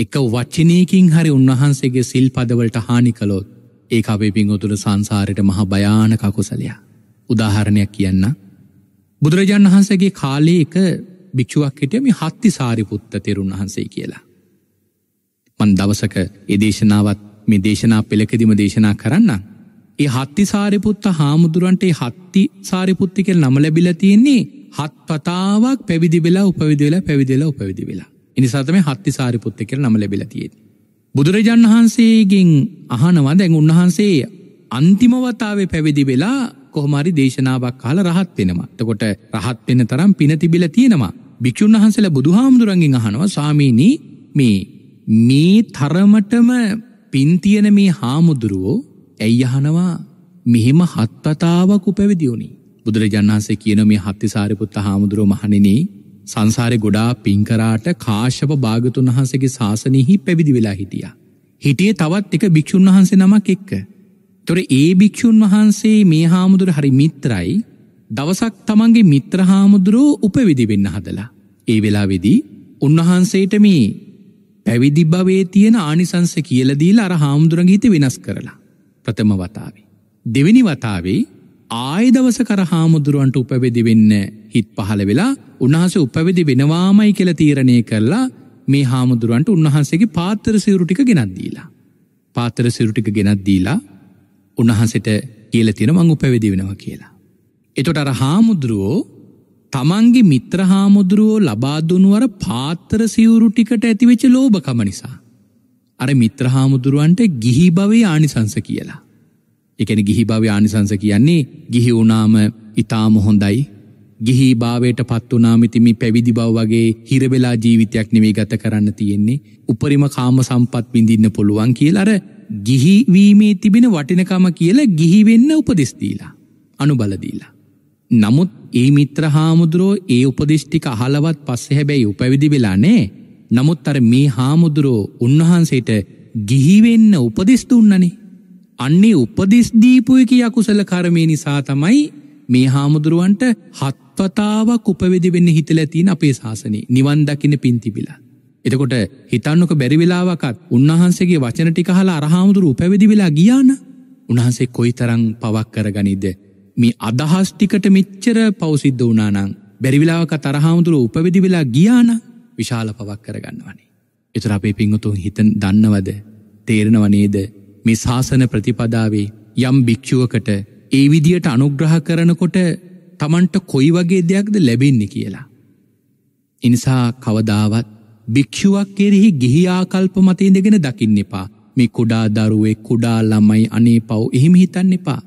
එක වච්චනයකින් හරි උන්වහන්සේගේ සිල් පදවලට හානි කළොත් ඒ අපේ පිංහොතුළ සංසාරයට මහ භයාන කකුසලයා. උදාහරණයක් කියන්න. බුදුරජාණන් වහන්සගේ කාලේ එක භික්ෂුවක් හිටියම හත්ති සාරිපුත්ත තෙරුන් වහන්සේ කියලා. මන් දවසක එදේශනාවත් මේ දේශනා පෙළකදිම දේශනා කරන්න ඒ හත්ති සාරිපුත්ත හාමුදුරුවන්ට හත්ති සාරිපුත්ති කෙල් නම ලැබිල තියෙන්නේ හත් පතාවක් පැවිදි වෙලා උපවිදිවෙලා පැවිදිලා උපවිදි වෙලා. ඉනිසාතම හත්ති සාරිපුත්ත කෙල් නම ලැබිල තියෙන. බුදුරජාණන් වහන්සේගෙන් අහනවා දැන් උන්වහන්සේ අන්තිමවතාවේ පැවිදි වෙලා කොහමරි දේශනාවක් කාල රහත් වෙනවා. තකොට රහත් වෙන තරම් පිනතිබිල තියෙනවා. භික්‍ෂූන් වහන්සල බුදුහාමුදුරන්ගෙන් අහනවා සාමීනී මේ මේ තරමටම පින්තියන මේ හාමුදුරුවෝ ඇයි අහනවා මෙහෙම හත්පතාවක උපැවිදි වුණේ. බුදුරජාණන් වහන්සේ කියන මේ හත්තිසාරිපුත්ත හාමුදුරුව මහණෙනි සංසාරේ ගොඩා පින් කරාට කාශ්‍යප භාගතුන් වහන්සේගේ ශාසනයෙහි පැවිදි වෙලා හිටියා. හිටියේ තවත් එක භික්ෂුන් වහන්සේ නමක් එක්ක. ତොර ඒ භික්ෂුන් වහන්සේ මේ හාමුදුර හරි මිත්‍රයි. දවසක් තමන්ගේ මිත්‍ර හාමුදුරුව උපවිදි වෙන්න හදලා. ඒ වෙලාවේදී උන්වහන්සේට මේ පැවිදි භවයේ තියෙන ආනිසංස කියලා දීලා අර හාමුදුරන්ගේ හිත වෙනස් කරලා ප්‍රථම වතාවේ. දෙවිනි වතාවේ ආයදවස කර හාමුදුරුවන්ට උපවෙදි වෙන්න හිත් පහළ වෙලා උන්හස උපවෙදි වෙනවාමයි කියල තීරණය කරලා මේ හාමුදුරුවන්ට උන්වහන්සේගේ පාතර සිවරුටික ගෙනත්දීලා. පාතර සිරුටික ගෙනත්දීලා උන්වහන්සට කියල තියෙන මං උපැවිදි වෙනවා කියලා. එතොට අර හාමුදුරුවෝ තමන්ගේ මිත්‍ර හාමුදුරුවෝ ලබාදුනුවර පාත්තර සිවුරු ටිකට ඇතිවෙච්ච ලෝභකම නිසා. අර මිත්‍ර හාමුදුරුවන්ට ගිහි භවේ ආනිසංස කියලා. එකන ගිහි භව ආනිසංස කියන්නේ ගිහි වුනාම ඉතාම හොඳයි. ගිහි භාවයට පත්වනාමිතිමි පැවිදි බව වගේ හිරවෙලා ජීවිතයක් නෙමේ ගත කරන්න තියෙන්නේ උපරිම කාම සම්පත් බිඳින්න පුළුවන් කියල අර ගිහිවීමේ තිබෙන වටිනකම කියලා ගිහිවෙන්න උපදෙස්දීලා. අනුබලදීලා. නමුත් ඒ මිත්‍ර හාමුදුරෝ ඒ උපදිෂ්ටික අහලවත් පස්සෙ හැබැයි උපැවිදි වෙලා නෑ නමුත් අර මේ හාමුදුරෝ උන්වහන්සේට ගිහිවෙන්න උපදෙස්තුන්නනේ. අන්නේ උපදෙස්දීපුයකි අකුසල කරමය නිසා තමයි මේ හාමුදුරුවන්ට හත්වතාවක් උපවිදි වෙන්න හිතලැතින් අපේ ශාසනය නිවන් දකින පින්තිබිලා. එතකොට හිතන්නක බැරිවෙලාවකත් උන්වහන්සේගේ වචන ටික හලා අරහාමුදුරු උපැවිදි වෙලා ගියාන උන්වහන්සේ කොයි තරං පවක් කරගනිද. මේ අදහස්ටිකට මෙච්චර පවසිද්ධ වනානං බැරිවිලාවක තරහාමුදුරු උපවිදි වෙලා ගියානා විශාල පවක් කරගන්නවනේ. එතුර අපේ පිංහතුන් හිතන් දන්නවද තේරෙනවනේද මේ ශාසන ප්‍රතිපදාවේ යම් භික්‍ෂුවකට ඒ විදියට අනුග්‍රහ කරනකොට තමන්ට කොයි වගේ දෙයක්ද ලැබෙන්නේ කියලා. ඉනිසා කවදාවත් භික්‍ෂුවක් කෙරෙහි ගිහිආකල්ප මතඉඳගෙන දකින්න එපා මේ කුඩා දරුවේ කුඩා ළමයි අනේ පව් එහෙම හිතන්න එපා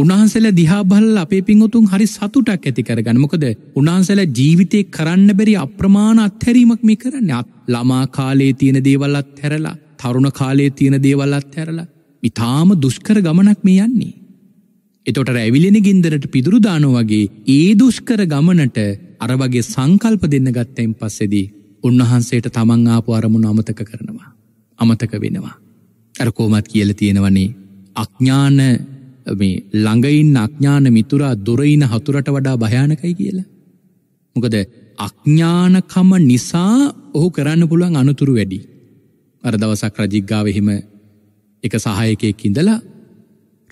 උනාන්සල දිහාබල්ල අපේ පිංහතුන් හරි සතුටක් ඇති කරගන්න මොකද උනාන්සල ජීවිතය කරන්න බැරි අප්‍රමාණ අත්හැරීමක් මේ කරන්න ළමා කාලේ තියෙන දේවල්ලත් හැරලා තරුණ කාලේ තියෙන දේවල්ලත් හැරලා ඉතාම දුෂ්කර ගමනක් මේ යන්නේ. එතොට ඇවිලෙන ගින්දරට පිදුරුදාන වගේ ඒ දුෂ්කර ගමනට අරවගේ සංකල්ප දෙන්න ගත්තයින් පස්සෙදී උන්වහන්සේට තමන් ආපු අරමුණ අමතක කරනවා. අමතක වෙනවා. අරකෝමත් කියල තියෙනවනේ අඥ්ඥාන මේ ළඟයින් අඥාන මිතුරා දුරයින හතුරට වඩා භයානකයි කියලා. මොකද අඥ්ඥානකම නිසා ඔහු කරන්න පුළුවන් අනතුරු වැඩි. අර දවසක් රජිග්ගාවහෙම එක සහයකයෙක් ඉඳලා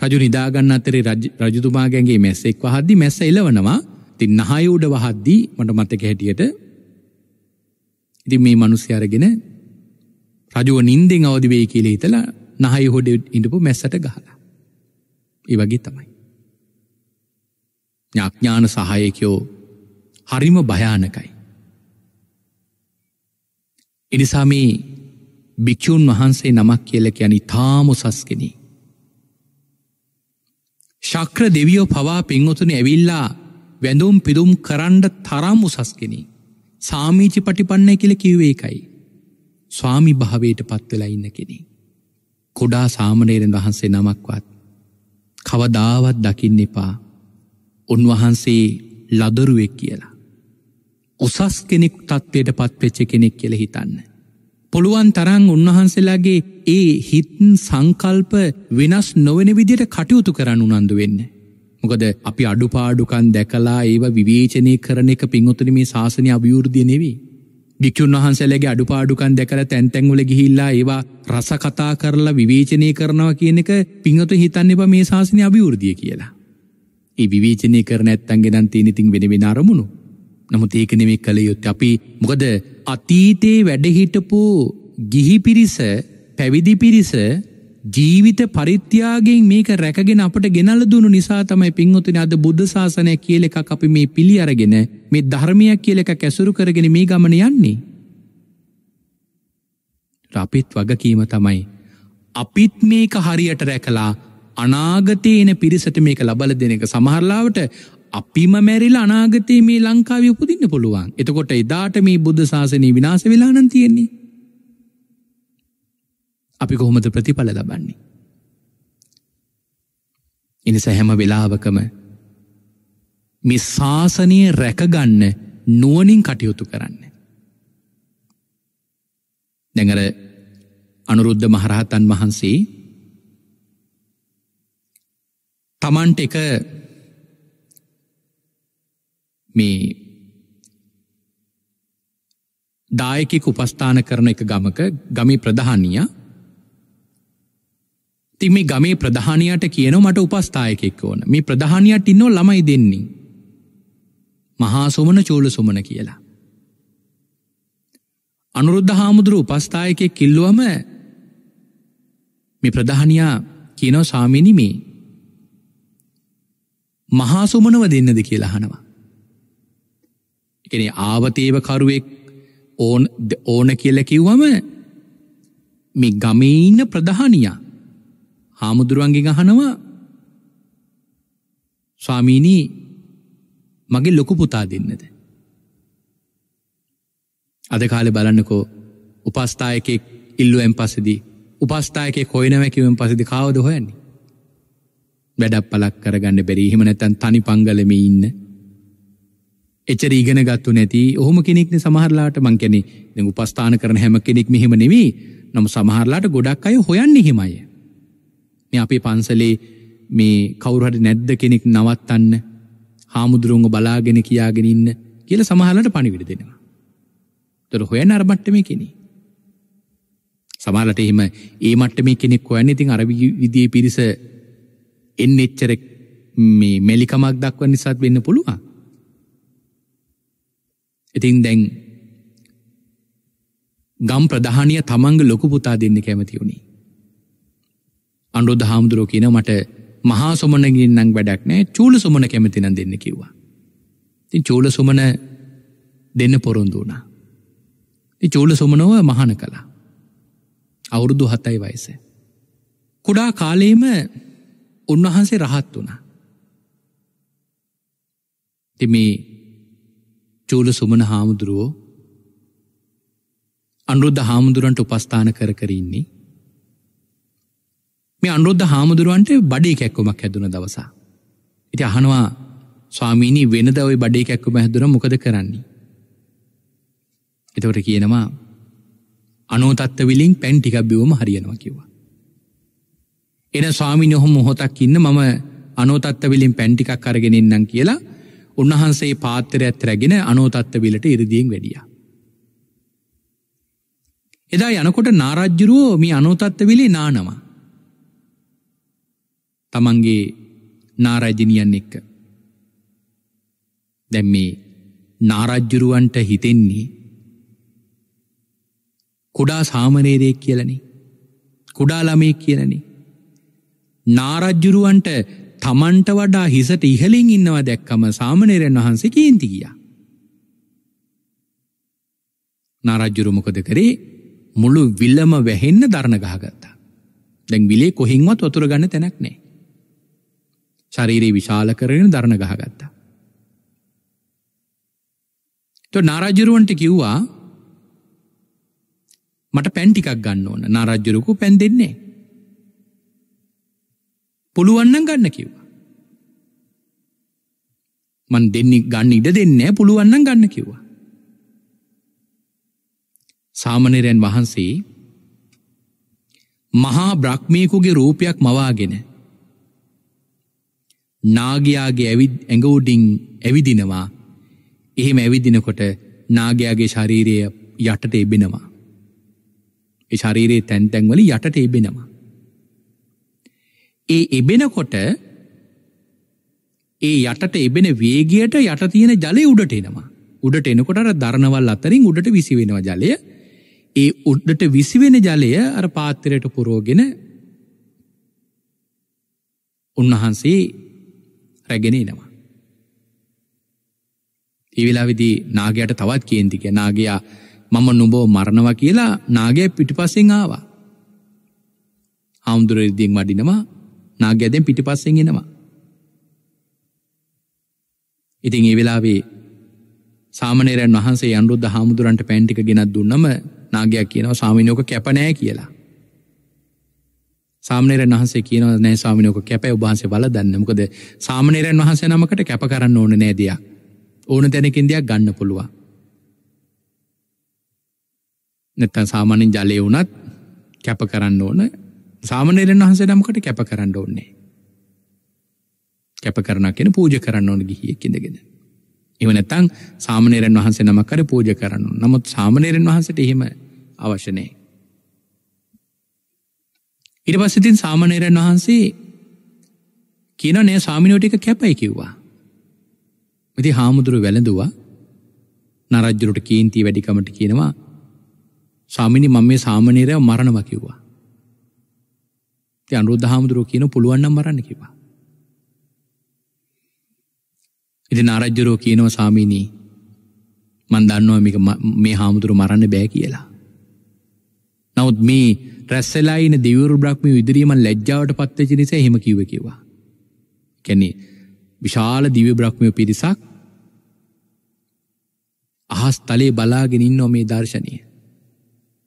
රජු නිදාගන්න අතරේ රජතුමාගැන්ගේ මැස්සෙක් වහද්දි මැස්ස එලවනවා තින් නහය උඩ වහද්දී මට මතක හැටියට ඉති මේ මනුස්්‍ය අරගෙන රජුව නින්දෙන් අවදිවේ කියලේ හිතලා නහයි හොඩ ඉඩපු මැස්සට ගහලා ඒ වගේ තමයි. ඥාඥාන සහයකයෝ හරිම භයානකයි. එනිසා මේ භික්‍ෂූන් වහන්සේ නමක් කියල යනි තාම උසස්කෙන. ශක්‍ර දෙවියෝ පවා පින්වතුන ඇවිල්ලා වැඳුම් පිදුම් කරන්ඩ තරම් උසස්කෙන. සාමීචි පටිපන්න කියල කිව්වේ එකයි. ස්වාමි භාවයට පත්වෙලා ඉන්න කෙනෙ. කොඩා සාමනේරන් වහන්සේ නමක්වත් කවදාවත් දකින්න එපා උන්වහන්සේ ලදරුවෙක් කියලා. උසස් කෙනෙක් තත්වයට පත්වෙච්ච කෙනෙක් කියල හිතන්න. පුළුවන් තරං උන්වහන්සේලාගේ ඒ හිත්න් සංකල්ප වෙනස් නොවෙන විදිට කටයුතු කරන්න උනන්දු වෙන්න. මොකද අපි අඩුපාඩුකන් දැකලා ඒව විවේචනය කරන එක පින්වතුන මේ ශාසනය අභියෘද්ධය නෙවී. භික්‍ෂුන් වහන්සේලගේ අඩුපාඩුකන් දැකර තැන්තැන්ගුල ගිහිල්ලා ඒවා රස කතා කරලා විවේචනය කරනවා කියන එක පිංහතු හිතන්න එබ මේ ශාසනය අභිවෘද්ධිය කියලා. ඒ විවේචනය කර නැත්තන්ගේ දන් තීනතින් වෙනවෙන අරමුණු. නමුත් ඒක නෙමෙ කළ යුත් අපි මොකද අතීතයේ වැඩහිටපු ගිහි පිරිස පැවිදි පිරිස ජීවිත පරිත්‍යාගෙන් මේක රැකගෙන අපට ගෙනල දුණු නිසා තමයි පින්වතුනි අද බුද්ධ ශාසනය කියලා එකක් අපි මේ පිළි අරගෙන මේ ධර්මයක් කියලා එකක් ඇසුරු කරගෙන මේ ගමන යන්නේ. අපිත් වගකීම තමයි අපිත් මේක හරියට රැකලා අනාගතේ එන පිරිසට මේක ලබල දෙන එක සමහරලාවට අපිම මැරිලා අනාගතේ මේ ලංකාවේ උපදින්න පුළුවන්. එතකොට එදාට මේ බුද්ධ ශාසනය විනාශ වෙලා නම් තියෙන්නේ. අපි කොහොමද ප්‍රතිඵල ලබන්නේ. එනිස හැම වෙලාවකම මේ ශාසනය රැකගන්න නුවනින් කටයුතු කරන්න. දැඟර අනුරුද්ධ මහරහතන් වහන්සේ තමන්ට එක මේ දායකෙක උපස්ථාන කරන එක ගමක ගමි ප්‍රධානියා ති මේ ගමේ ප්‍රධානයට කියන මට උපස්ථායකෙක් ඕන මේ ප්‍රධානයට ඉන්නෝ ළමයි දෙන්නේ. මහා සොමන චූල සොමන කියලා. අනුරුද්ධ හාමුදුරු උපස්ථායකෙක් කිල්ලුවම මේ ප්‍රධානයා කියනෝ සාමිනි මේ මහා සුමනව දෙන්නද කියලා හනවා. එකන ආවතේව කරුවෙක් ඕන ඕන කියල කිව්වම මේ ගමේ ඉන්න ප්‍රධානයා හාමුදුරුවන්ගෙන් අහනවා ස්වාමීනි මගේ ලොකු පුතා දෙන්නද අද කාලේ බලන්නකෝ උපස්ථායකෙක් ඉල්ලුවෙන් පසදී උපස්ථායකෙක් හොයනවා කිව්වෙන් පසදී කාවද හොයන්නේ වැඩක් පලක් කරගන්න බැරි එහෙම නැත්නම් තනි පංගලෙම ඉන්න එච්චර ඉගෙන ගත්තු නැති ඔහොම කෙනෙක්නේ සමහරලාට මං කියන්නේ දැන් උපස්ථාන කරන හැම කෙනෙක්ම එහෙම නෙවෙයි නම් සමහරලාට ගොඩක් අය හොයන්නේ එහෙමයි මේ අපේ පන්සලේ මේ කවුරුහට නැද්ද කෙනෙක් නවත්තන්න හාමුදුරුවන්ග බලාගෙන කියාගෙන ඉන්න කියල සමහලට පණිවිඩ දෙෙනවා. තොර හොයන අරමට්ට මේ කෙනෙ. සමාලට එහෙම ඒ මට්ට මේ කෙනෙක් හොයන්න ඉතින් අරවි විදිය පිරිස එන්න එච්චර මේ මෙලිකමක් දක්ව නිසාත් වෙන්න පුළුවන්. ඉතින් දැන් ගම් ප්‍රධානය තමන්ග ලොකු පුතා දෙන්න කැමති වුණේ. අනුරුද්ධ හාමුදුරුව කියන මට මහා සොමනගින් නං වැඩක් නෑ චූල සොමන කැමතිනම් දෙන්න කිව්වා. තින් චූල සොමන දෙන්න පොරොන්දු වුණා. චූල සොමනොව මහන කලා. අවුරුදු හතයි වයස. කුඩා කාලේම උන්වහන්සේ රහත් වුණා. තිමේ චූල සුමන හාමුදුරුවෝ අනුරුද්ධ හාමුදුරන්ට උපස්ථාන කර කරින්නේ මේ අනුරුද්ධ හාමුදුරුවන්ට බඩේ කැක්කුමක් හැදුන දවසා. ඉති අහනවා ස්වාමීණී වෙනද ඔයි බඩේ කැක්කුම හැදුන මොකද කරන්නේ. එතවට කියනවා අනෝතත්ත විලින් පැන් ටිකක් බිවම හරියනවා කිව්වා. එන ස්වාමිනි ඔහොම මොහොතක් ඉන්න මම අනෝතත්ත විලින් පැන්ටිකක් කරගෙනන්නම් කියලා උන්වහන්සේ පාත්තරය ඇත්තරැගෙන අනෝතත්ත විලට ඉරිදියෙන් වැඩියා. එදා යනකොට නාරජ්ජුරුවෝ මේ අනෝතත්ත විලේ නානවා. තමන්ගේ නාරජනියන් එක්ක. දැම් මේ නාරජ්ජුරුවන්ට හිතෙන්නේ කුඩා සාමනේරයෙක් කියලනි කුඩා ළමයෙක් කියලනි නාරජ්ජුරුවන්ට තමන්ට වඩා හිසට ඉහලින් ඉන්නවා දැක්කම සාමනේරයන් වහන්සේ කේන්ති ගියා නාරජ්ජුරු මොකද කරේ මුළු විල්ලම වැහෙන්න දරණ ගහගත්තා දැන් විලේ කොහින්වත් වතුර ගන්න තැනක් නෑ ශරීරයේ විශාල කරගෙන දරණ ගහගත්තා. තො නාරජරුවන්ට කිව්වා මට පැන්ටිකක් ගන්න ඕන නාරජ්ජරකු පැන් දෙන්නේ. පුළුවන්න ගන්න කිව්වා. මන් දෙන්න ගන්න ඉඩ දෙන්න පුළුවන්න ගන්න කිව්වා. සාමනරයන් වහන්සේ මහා බ්‍රක්්මයකුගේ රූපයක් මවාගෙන නාගයාගේ ඇවිත් ඇඟෝඩිං ඇවිදිනවා එහෙම ඇවිදිනකොට නාගයාගේ ශරීරය යටට එබෙනවා. ඒ ශරීරයේ තැන්තැන්වල යටට එබෙනවා. ඒ එබෙනකොට ඒ යටට එබෙන වේගයට යට තියෙන ජලය උඩට එනවා. උඩට එනකොට අර දරණවල් අතරින් උඩට විසිවෙනවා ජලය. ඒ උඩට විසිවෙන ජලය අර පාත්‍රයට පුරෝගෙන උන්වහන්සේ රැගෙන එනවා. ඒ වෙලාවේදී නාගයාට තවත් කේන්ති කිය නාගයා මම නුඹව මරනවා කියලා නාගය පිටිපස්සෙන් ආවා. ආමුදුර ඉදින් වඩිනවා නාගයා දැන් පිටිපස්සෙන් එනවා. ඉතින් ඒ වෙලාවේ සාමණේරයන් වහන්සේ අනුරුද්ධ හාමුදුරන්ට පෑන් ටික ගෙනත් දුන්නම නාගයා කියනවා ස්වාමීනි ඔක කැප නෑ කියලා. සාමනේරන් වහන්සේ කියන නෑ සාමිනෝක කැපැ උබහන්සේ බල දන්න මොකද සාමනේරන් වහන්සේ නමකට කැප කරන්න ඕන නෑදයක් ඕන තැනකින් දෙයක් ගන්න පුළුවන් නැත්තන් සාමානෙන් ජලය වුනත් කැප කරන්න ඕන සාමනේරන් වහන්සේ නමකට කැප කරන්න ඕන්නේ කැප කරන කියෙන පූජ කරන්න ඕන ගිහියකිඳගෙන එම නැතං සාමනේරන් වහන්සේ නමකර පූජ කරන්නු නමුත් සාමනේරන් වහන්සට එහෙම අවශනය ඉරිපස්සිතින් සාමනේරයන් වහන්සේ කියන නෑ සාමිනෝටික කැපයි කිව්වා. මෙති හාමුදුරු වැළඳවා නරජ්ජුරට කීන්ති වැඩිකමට කියනවා සාමිනි මම මේ සාමනේරය මරණව කිව්වා. ඉතින් අනුරුද්ධ හාමුදුරුව කියන පුළුවන් නම් මරන්න කිව්වා. ඉතින් නරජ්ජුරෝ කියනවා සාමිනී මන් දන්නවා මේක මේ හාමුදුරු මරන්න බෑ කියලා. නමුත් මේ රැස්සලා ඉන දෙවිවරු බ්‍රහ්මිය ඉදිරියේ මම ලැජ්ජාවට පත් වෙච්ච නිසා එහෙම කිව්ව කිව්වා. කියන්නේ විශාල දිව්‍ය බ්‍රහ්මිය පිරිසක් අහස් තලයේ බලාගෙන ඉන්නෝ මේ දර්ශනය.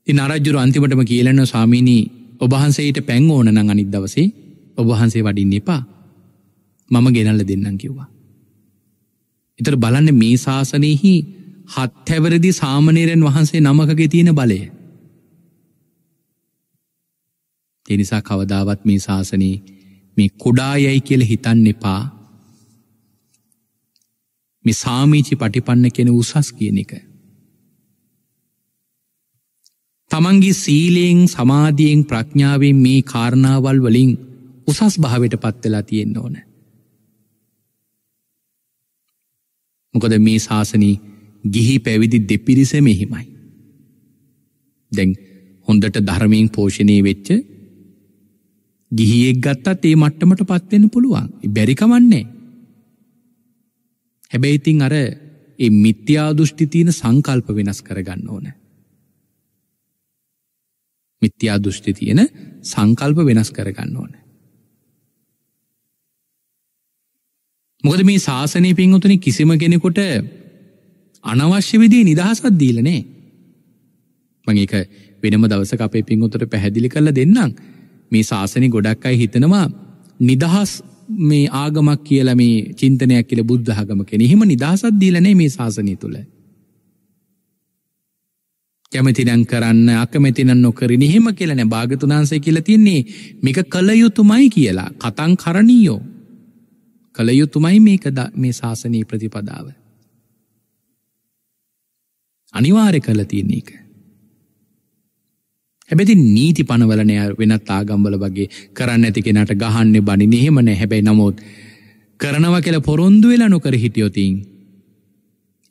ඉතින් ආරජ්‍යරු අන්තිමටම කියලා යනවා ස්වාමීනි ඔබ වහන්සේට පැන් ඕන නම් අනිත් දවසේ ඔබ වහන්සේ වඩින්න එපා. මම ගෙනල්ලා දෙන්නම් කිව්වා. ඊතර බලන්න මේ ශාසනයේහි හත්හැවරදී සාමණේරයන් වහන්සේ නමකගේ තියෙන බලය. එනිසා කවදාවත් මේ ශාසනයේ මේ කුඩා යැයි කියල හිතන්න එපා මේ සාමීචි පටිපන්න කෙන උසස් කියන එක. තමන්ගේ සීලයෙන් සමාධියෙන් ප්‍රඥාවෙන් මේ කාරණාවල් වලින් උසස් භාවට පත්වෙලා තියෙන්න්න ඕන. මොකද මේ ශාසනී ගිහි පැවිදි දෙපිරිස මෙහිමයි. දැන් හොඳට ධර්මයෙන් පෝෂණය වෙච්ච ගිහියෙක් ගත්තත් ඒ මට්ටමට පත්වෙන්න පුළුවන් බැරි කමන්නේ. හැබැයි ඉතින් අර ඒ මිත්‍යා දෘෂ්ටි තියෙන සංකල්ප වෙනස් කරගන්න ඕන. මිත්‍යා දෘෂ්ටි තියෙන සංකල්ප වෙනස් කරගන්න ඕන. මොකද මේ ශාසනය පින්වතුනි කිසිම කෙනෙකුට අනවශ්‍ය විදිහේ නිදහසක් දීලා නෑ. මම ඒක වෙනම දවසක අපේ පින්වතුන්ට පැහැදිලි කරලා දෙන්නම්. මේ ශාසනය ගොඩක් අයි හිතනවා නිදහස් මේ ආගමක් කියල මේ චින්තනයක් කියල බුද්ධහගම කෙන හෙම නිදහසත් දීලනේ මේ ශාසනය තුළ කැමතිනං කරන්න අකමැතිනන් නොකරන හෙම කියලන භාගතුනාන්සේ කියල තින්නේ මේක කළයුතුමයි කියලා කතන් කරණීයෝ කළයුතුමයි මේක මේ ශාසනී ප්‍රතිපදාව අනිවාරය කළ තියන්නේ එක හැබැති නීති පනවලනය වෙනත් ආගම්බල වගේ කරන්න ඇති කෙනට ගහන්න බනි හෙමන හැබැයි නමුත් කරනව කියල පොරොන්දු වෙලා නොකර හිටියොතින්.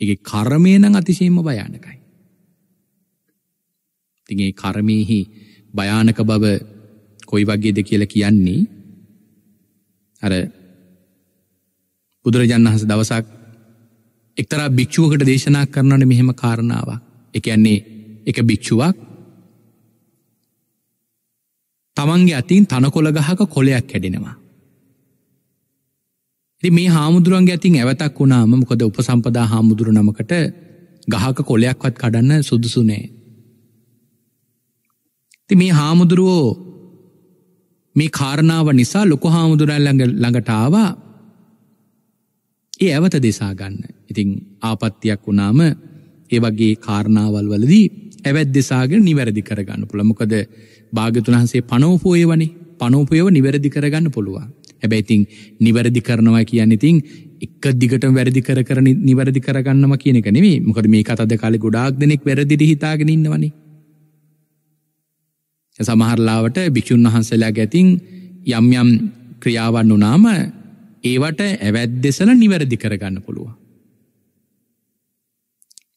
ඒ කර්මයනං අතිශයම භයානකයි. තිගේ කර්මයහි භයානක බව කොයි වගේද කියල කියන්නේ අර බුදුරජන්හස දවසක් එක්තරා භික්‍ෂුවකට දේශනා කරනට මෙහෙම කාරණාව. එකන්නේ එක භික්‍ෂුවක් තමන්ගේ අතින් තනකොළ ගහක කොලයක් හැඩෙනවා. මේ හාමුදුරුවන්ගේ ඇතින් ඇවතක් වුණාම මොකද උපසම්පදා හාමුදුරු නමකට ගහක කොලයක්වත් කඩන්න සුදුසුනේ. ති මේ හාමුදුරුවෝ මේ කාරණාව නිසා ලොකු හාමුදුරැල්ළඟ ළඟටාවා ඒ ඇවත දෙසා ගන්න ඉතිං ආපත්තියක් වුණාම ඒවගේ කාරණාවල් වලදී ඇවැත් දෙසාගෙන නිවැරදි කරගන්න පුළමොකද භාගතුන්හන්සේ පනෝපෝය වනේ පනෝපයව නිවැරදි කරගන්න පුළුවන්. හැබැයිතිං නිවැරදි කරනවා කියන්න ඉතිං එක් දිගට වැරදි කර කරන නිවැරදි කරගන්නම කියනක නෙවේ මොකද මේ අද කාලෙ ගොඩාක් දෙනෙක් වැරදිට හිතාගෙන ඉන්නවනි. සමහරලාවට භික්‍ෂූන් වහන්සලා ගැතින් යම් යම් ක්‍රියාවන් වනාම ඒවට ඇවැත් දෙසල නිවැරදි කරගන්න පුළුවන්.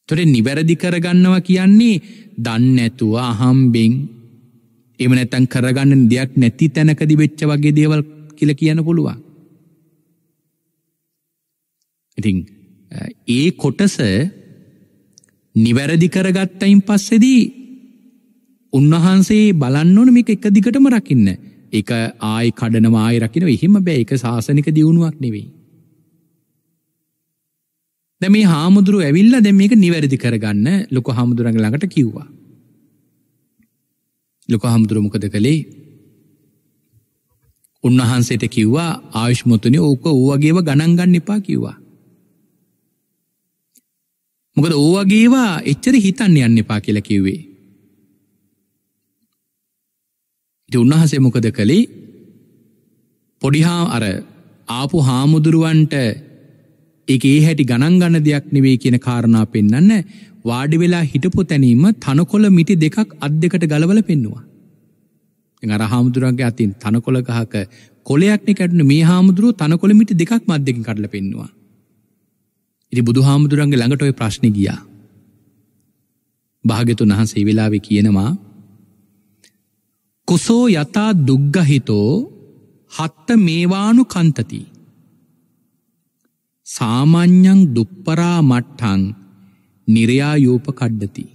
තොරෙන් නිවැරදි කරගන්නවා කියන්නේ දන්නඇතුව අහම්බෙන් එම නැතන් කරගන්න දෙයක් නැති තැනකදි වෙච්ච වගේ දේවල් කියල කියන පුළුවන්. ඉතිං ඒ කොටස නිවැරදි කරගත්තයින් පස්සෙදී උන්වහන්සේ බලන්නවන මේක එක දිගටම රකින්න එක ආයි කඩනවා ආයි රකිනව එහෙම බෑ එක ශාසනික දියුණුවක් නෙවෙයි. දැ මේ හාමුදුරුව ඇවිල්ල දෙ මේක නිවැරදි කරගන්න ලොක හාමුදුරඟ ළඟට කිව්වා. ලොක හාමුදුරුමකද කළේ උන්වහන්සේට කිව්වා ආයුෂ්මතුනි ඕක ඕවගේව ගණන්ගන්න එපා කිව්වා. මොකද ඕවගේවා එච්චර හිතන්න යන්න එපා කියල කිව්වේ. ඉට උන්වහසේ මොකද කළේ පොඩිහා අර ආපු හාමුදුරුවන්ට එක ඒ හැටි ගණන්ගන්න දෙයක් නෙවේ කියන කාරණා පෙන්න්න වාඩිවෙලා හිටපු තැනීම තනකොළ මිටි දෙකක් අත් දෙකට ගලවල පෙන්නවා. අර හාමුදුරන්ගේ අතින් තනකොළ ගහක කොලයක්නෙ කැටන මේ හාමුදුරුව තනකොළ මිටි දෙකක් මධ්‍යකින් කරල පෙන්නවා. ඉරි බුදු හාමුදුරන්ගේ ළඟට ඔය ප්‍රශ්න ගියා. භාගතුන් වහන්සේ වෙලාවෙ කියනවා කුසෝ යතා දුග්ගහිතෝ හත්ත මේවානු කන්තතිී සාමාන්‍යං දුප්පරා මට්ටං නිරයායෝප කඩ්ඩති.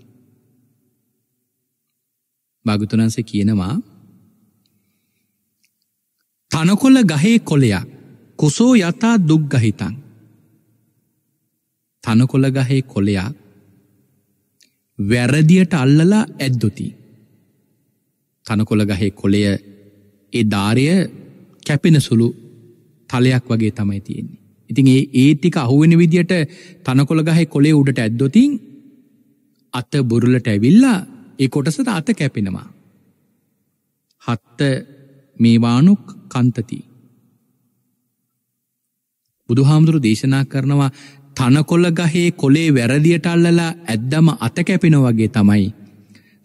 භගතුනන්ස කියනවා තනකොල ගහේ කොලයක් කුසෝ යතා දුක්ගහිතන් තනකොල ගහේ කොලයක් වැරදියට අල්ලලා ඇද්දොති තනකොල ගහේ කොලය ඒ ධාරය කැපෙන සුළු තලයක් වගේ තමයි තියෙන්නේ ඉතින් ඒ ඒතික අහුවෙන විදියට තනකොළ ගහේ කොළේ උඩට ඇද්දොතින් අත බුරුලට ඇවිල්ලා ඒ කොටසට අත කැපෙනවා. හත්ත මේවානුක් කන්තති. බුදුහාමුදුරු දේශනා කරනවා තනකොළ ගහේ කොළේ වැරදියට අල්ලලා ඇද්දම අත කැපෙන වගේ තමයි.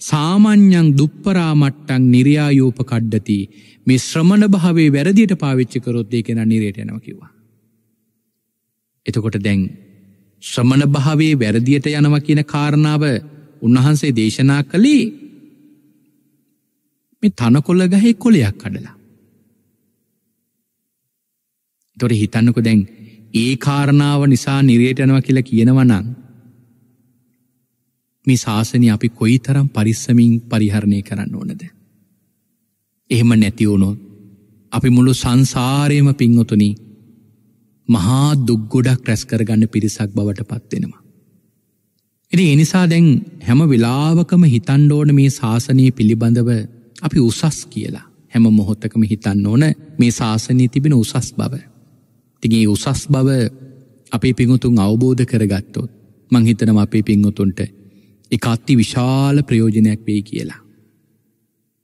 සාමාන්‍යං දුප්පරාමට්ටං නිර්යායෝප කඩ්ඩති මේ ශ්‍රමණ භාවේ වැරදියට පාවිච්චි කරොත් ඒ කෙනා නිරයට යනවා කිව්වා. එතකොට දැන් ශ්‍රමණ භාවයේ වැරදියට යනවා කියන කාරණාව උන්වහන්සේ දේශනා කළේ මේ තනකොළ ගහේ කොළයක් කඩලා. ඒතොර හිතන්නකො දැන් ඒ කාරණාව නිසා නිරයට යනවා කියලා කියනවා නම් මේ ශාසනය අපි කොයිතරම් පරිස්සමින් පරිහරණය කරන්න ඕනද? එහෙම නැති වුණොත් අපි මුළු සංසාරයේම පින්වතුනි මහා දුක්ගොඩක් රැස් කරගන්න පිරිසක් බවට පත්වෙනවා. එ එනිසා දැන් හැම වෙලාවකම හිතන්ඩෝන මේ ශාසනය පිළිබඳව අපි උසස් කියලා හැම මොහොත්තකම හිතන්න ඕන මේ ශාසනය තිබෙන උසස් බව. තිගේ උසස් බව අපේ පිඟුතුන් අවබෝධ කරගත්තොත් මංහිතනම අපේ පිංගුතුන්ට එක අත්ති විශාල ප්‍රයෝජනයක් වේ කියලා.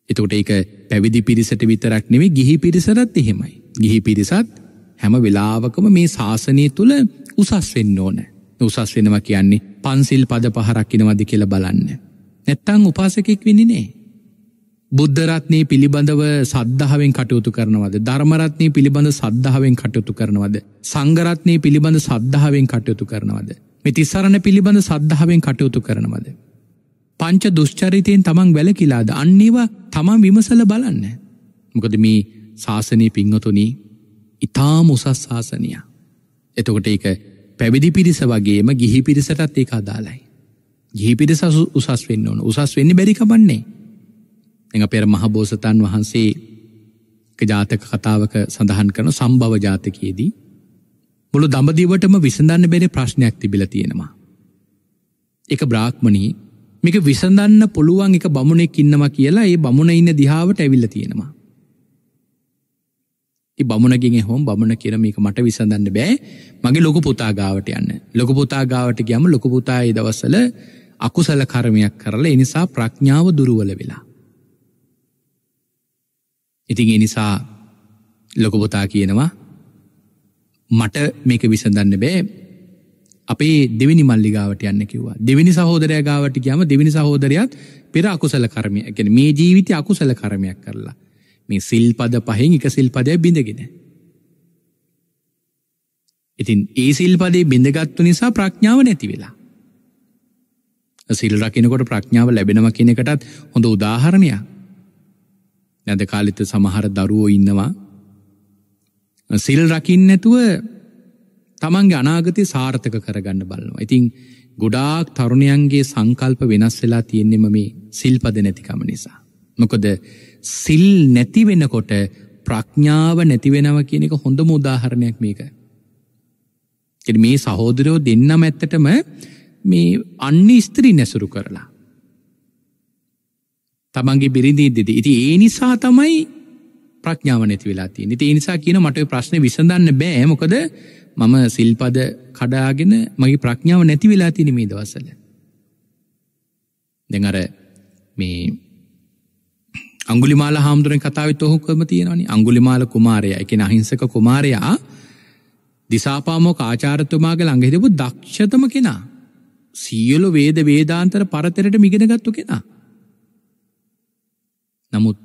එතකොට ඒක පැවිදි පිරිසට විතරක් නෙවේ ගිහි පිරිසරත් එහෙමයි. ගිහි පිරිසත් හැම වෙලාවකම මේ ශාසනය තුළ උසස් වෙන්න ඕන. උසස් වෙනවා කියන්නේ පන්සිල් පද පහරක්කිනවද කියල බලන්න. නැත්තං උපාසකෙක් වෙනිනේ. බුද්ධරත්නය පිළිබඳව සද්ධාවෙන් කටයුතු කරනවද. ධර්මරත්නය පිළිබඳ සද්ධාවෙන් කටයුතු කරනවද. සංගරත්නය පිළිබඳ සද්ධාවෙන් කටයුතු කරනවද. මෙතිසරණ පිළිබඳ සද්ධාවෙන් කටයුතු කරනවද. පංච දුෂ්චරිතයෙන් තමන් වැලකිලාද අන්නේවා තමන් විමසල බලන්න. මොකද මේ ශාසනය පිංහතුනී ඉතාම උසස් ශාසනය. එතකොට ඒක පැවිදි පිරිස වගේම ගිහි පිරිසටත් ඒක අදාලයි. ගිහි පිරිස උසස් වෙන්න ඕන උසස් වෙන්න බැරිකබන්නේ. එඟ පෙර මහබෝසතන් වහන්සේ ජාතක කතාවක සඳහන් කරන සම්භව ජාතකයේදී මුළු දඹදිවටම විසඳන්න බැරි ප්‍රශ්නයක් තිබිල තියෙනවා. එක බ්‍රාහ්මණී මේක විසඳන්න පුළුවන් එක බමුණෙක් ඉන්නවා කියලා ඒ බමුණ ඉන්න දිහාවට ඇවිල්ල තියෙනවා. බමුණගින් හොම් බමුණ කියන මේක මට විසඳන්න බෑ මගේ ලොකු පුතාගාවට යන්න ලොකු පුතාගාවට ගම ලොකු පුතායි දවසල අකුසල කරමයක් කරලා එනිසා ප්‍රඥාව දුරුවල වෙලා. ඉතින් එනිසා ලොකපුතා කියනවා මට මේක විසඳන්න බෑ අපේ දෙවිනි මල්ලිගාවට යන්න කිවවා දෙවිනි සහෝදරය ගාවට ගම දෙවිනි සහෝදරයත් පෙර අකුසල කරමය ගැන මේ ජීවිතය අකුසල කරමයක් කරලා මේ සිල්පද පහෙන් එක සිල්පදය බිඳගෙන. ඉතින් ඒ සිල්පදේ බිඳගත්තු නිසා ප්‍රඥාව නැති වෙලා. සිල් රකිනකොට ප්‍රඥාව ලැබෙනව කෙනෙකටත් හොඳ උදාහරණයක්. නැද කාලිත සමහර දරුවෝ ඉන්නවා. සිල් රකින්න නැතුව තමන්ගේ අනාගතය සාර්ථක කරගන්න බලනවා. ඉතිං ගොඩාක් තරුණයන්ගේ සංකල්ප වෙනස් වෙලා තියෙන්නෙම මේ සිල්පද නැතිකම නිසා. මොකද සිල් නැතිවෙනකොට ප්‍රඥාව නැතිවෙනව කියන එක හොඳම උදාහරණයක් මේක. මේ සහෝදරයෝ දෙන්න මැත්තටම මේ අන්න ස්ත්‍රී නැසුරු කරලා. තමන්ගේ බිරිඳී දෙද. ඉති ඒ නිසා තමයි ප්‍රඥාව නැති වෙලා තියෙන. ඉතින් ඒ නිසා කියන මට ප්‍රශ්නේ විසඳන්න බෑ. මොකද මම සිල්පද කඩාගෙන මගේ ප්‍රඥාව නැති වෙලා තියෙන මේ දවස්වල. දැන් අර මේ අංගුලිමාල හාමුදුරෙන් කතාවත් ඔහුකම තියෙනනි අංගුලිමාල කුමාරය එක අහිංසක කුමාරයා දිසාපාමෝ කාචාරතුමාගේ ළඟහිදපු දක්ෂතම කෙනා සියලු වේද වේදාන්තර පරතරට මිගෙන ගත්තු කෙනා. නමුත්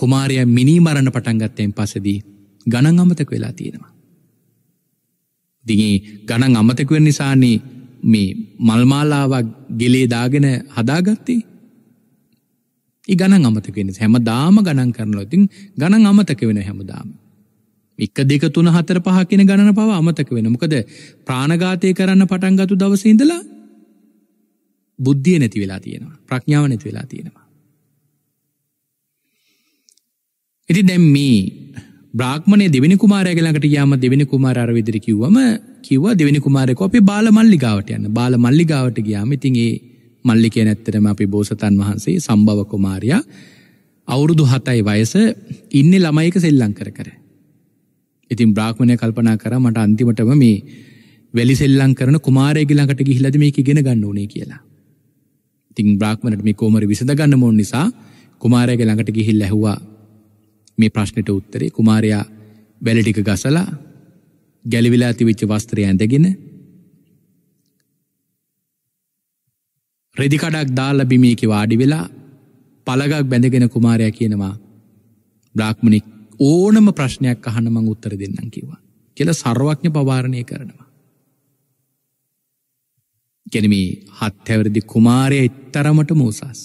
කුමාරය මිනී මරණ පටන්ගත්තයෙන් පසදී ගණන් අමතක වෙලා තියෙනවා. දිගේ ගණන් අමතකවෙන් නිසානේ මේ මල්මාලාවක් ගෙලේ දාගෙන හදාගත්තේ ගණන් අමතකෙන හැම දාම ගණන් කරනලොතින් ගණන් අමතක වෙන හැමදාම. එක දෙක තුන හතර පහ කියෙන ගණන පව අමතක වෙන මොකද ප්‍රාණඝාතය කරන්න පටන්ගතු දවසඉඳලා බුද්ධිය නැති වෙලා තියෙනවා ප්‍රඥාව නැති වෙලා තියෙනවා. ඉති දැම් මේ බ්‍රාහ්මණය දෙවිනි කුමාරයගලකට යාම දෙවිනි කුමාර අරවිදිරි කිව්වම කිව්වා දෙවිනි කුමාරයක අපේ බාල මල්ලිගාවට යන්න බාල මල්ලිගාවට ගියාම ඉතින්ගේ මල්ලිකය නැත්තටම අපි බෝසතන් වහන්සේ සම්භව කුමාරයා අවුරුදු හතයි වයස ඉන්න ළමයික සෙල්ලං කර කර. ඉතින් බ්‍රාහ්මණය කල්පනා කර මට අන්තිමටම මේ වැලි සෙල්ලං කරන කුමාරයගිලඟට ගිහිලද මේක ගෙන ගන්න ඕනේ කියලා. ඉතින් බ්‍රාහ්මණට මේ කෝමර විසඳ ගන්න මොන් නිසා කුමාරයග ළඟට ගිහිල් ඇහුවා මේ ප්‍රශ්නට උත්තරේ කුමාරයා වැලටික ගසලා ගැලවිලා තිවිච්ච වස්ත්‍රය ඇඳගෙන රෙදිකඩක් දාල්ලබිමේක වාඩි වෙලා පළගක් බැඳගෙන කුමාරය කියනවා බ්‍රාක්්මණික් ඕනම ප්‍රශ්නයක් අහනමං උත්තර දෙන්නම් කිවා කියල සර්වඥ පවාරණය කරනවා. ගැනම හත්හැවරදි කුමාරය එත්තරමට මෝසස්.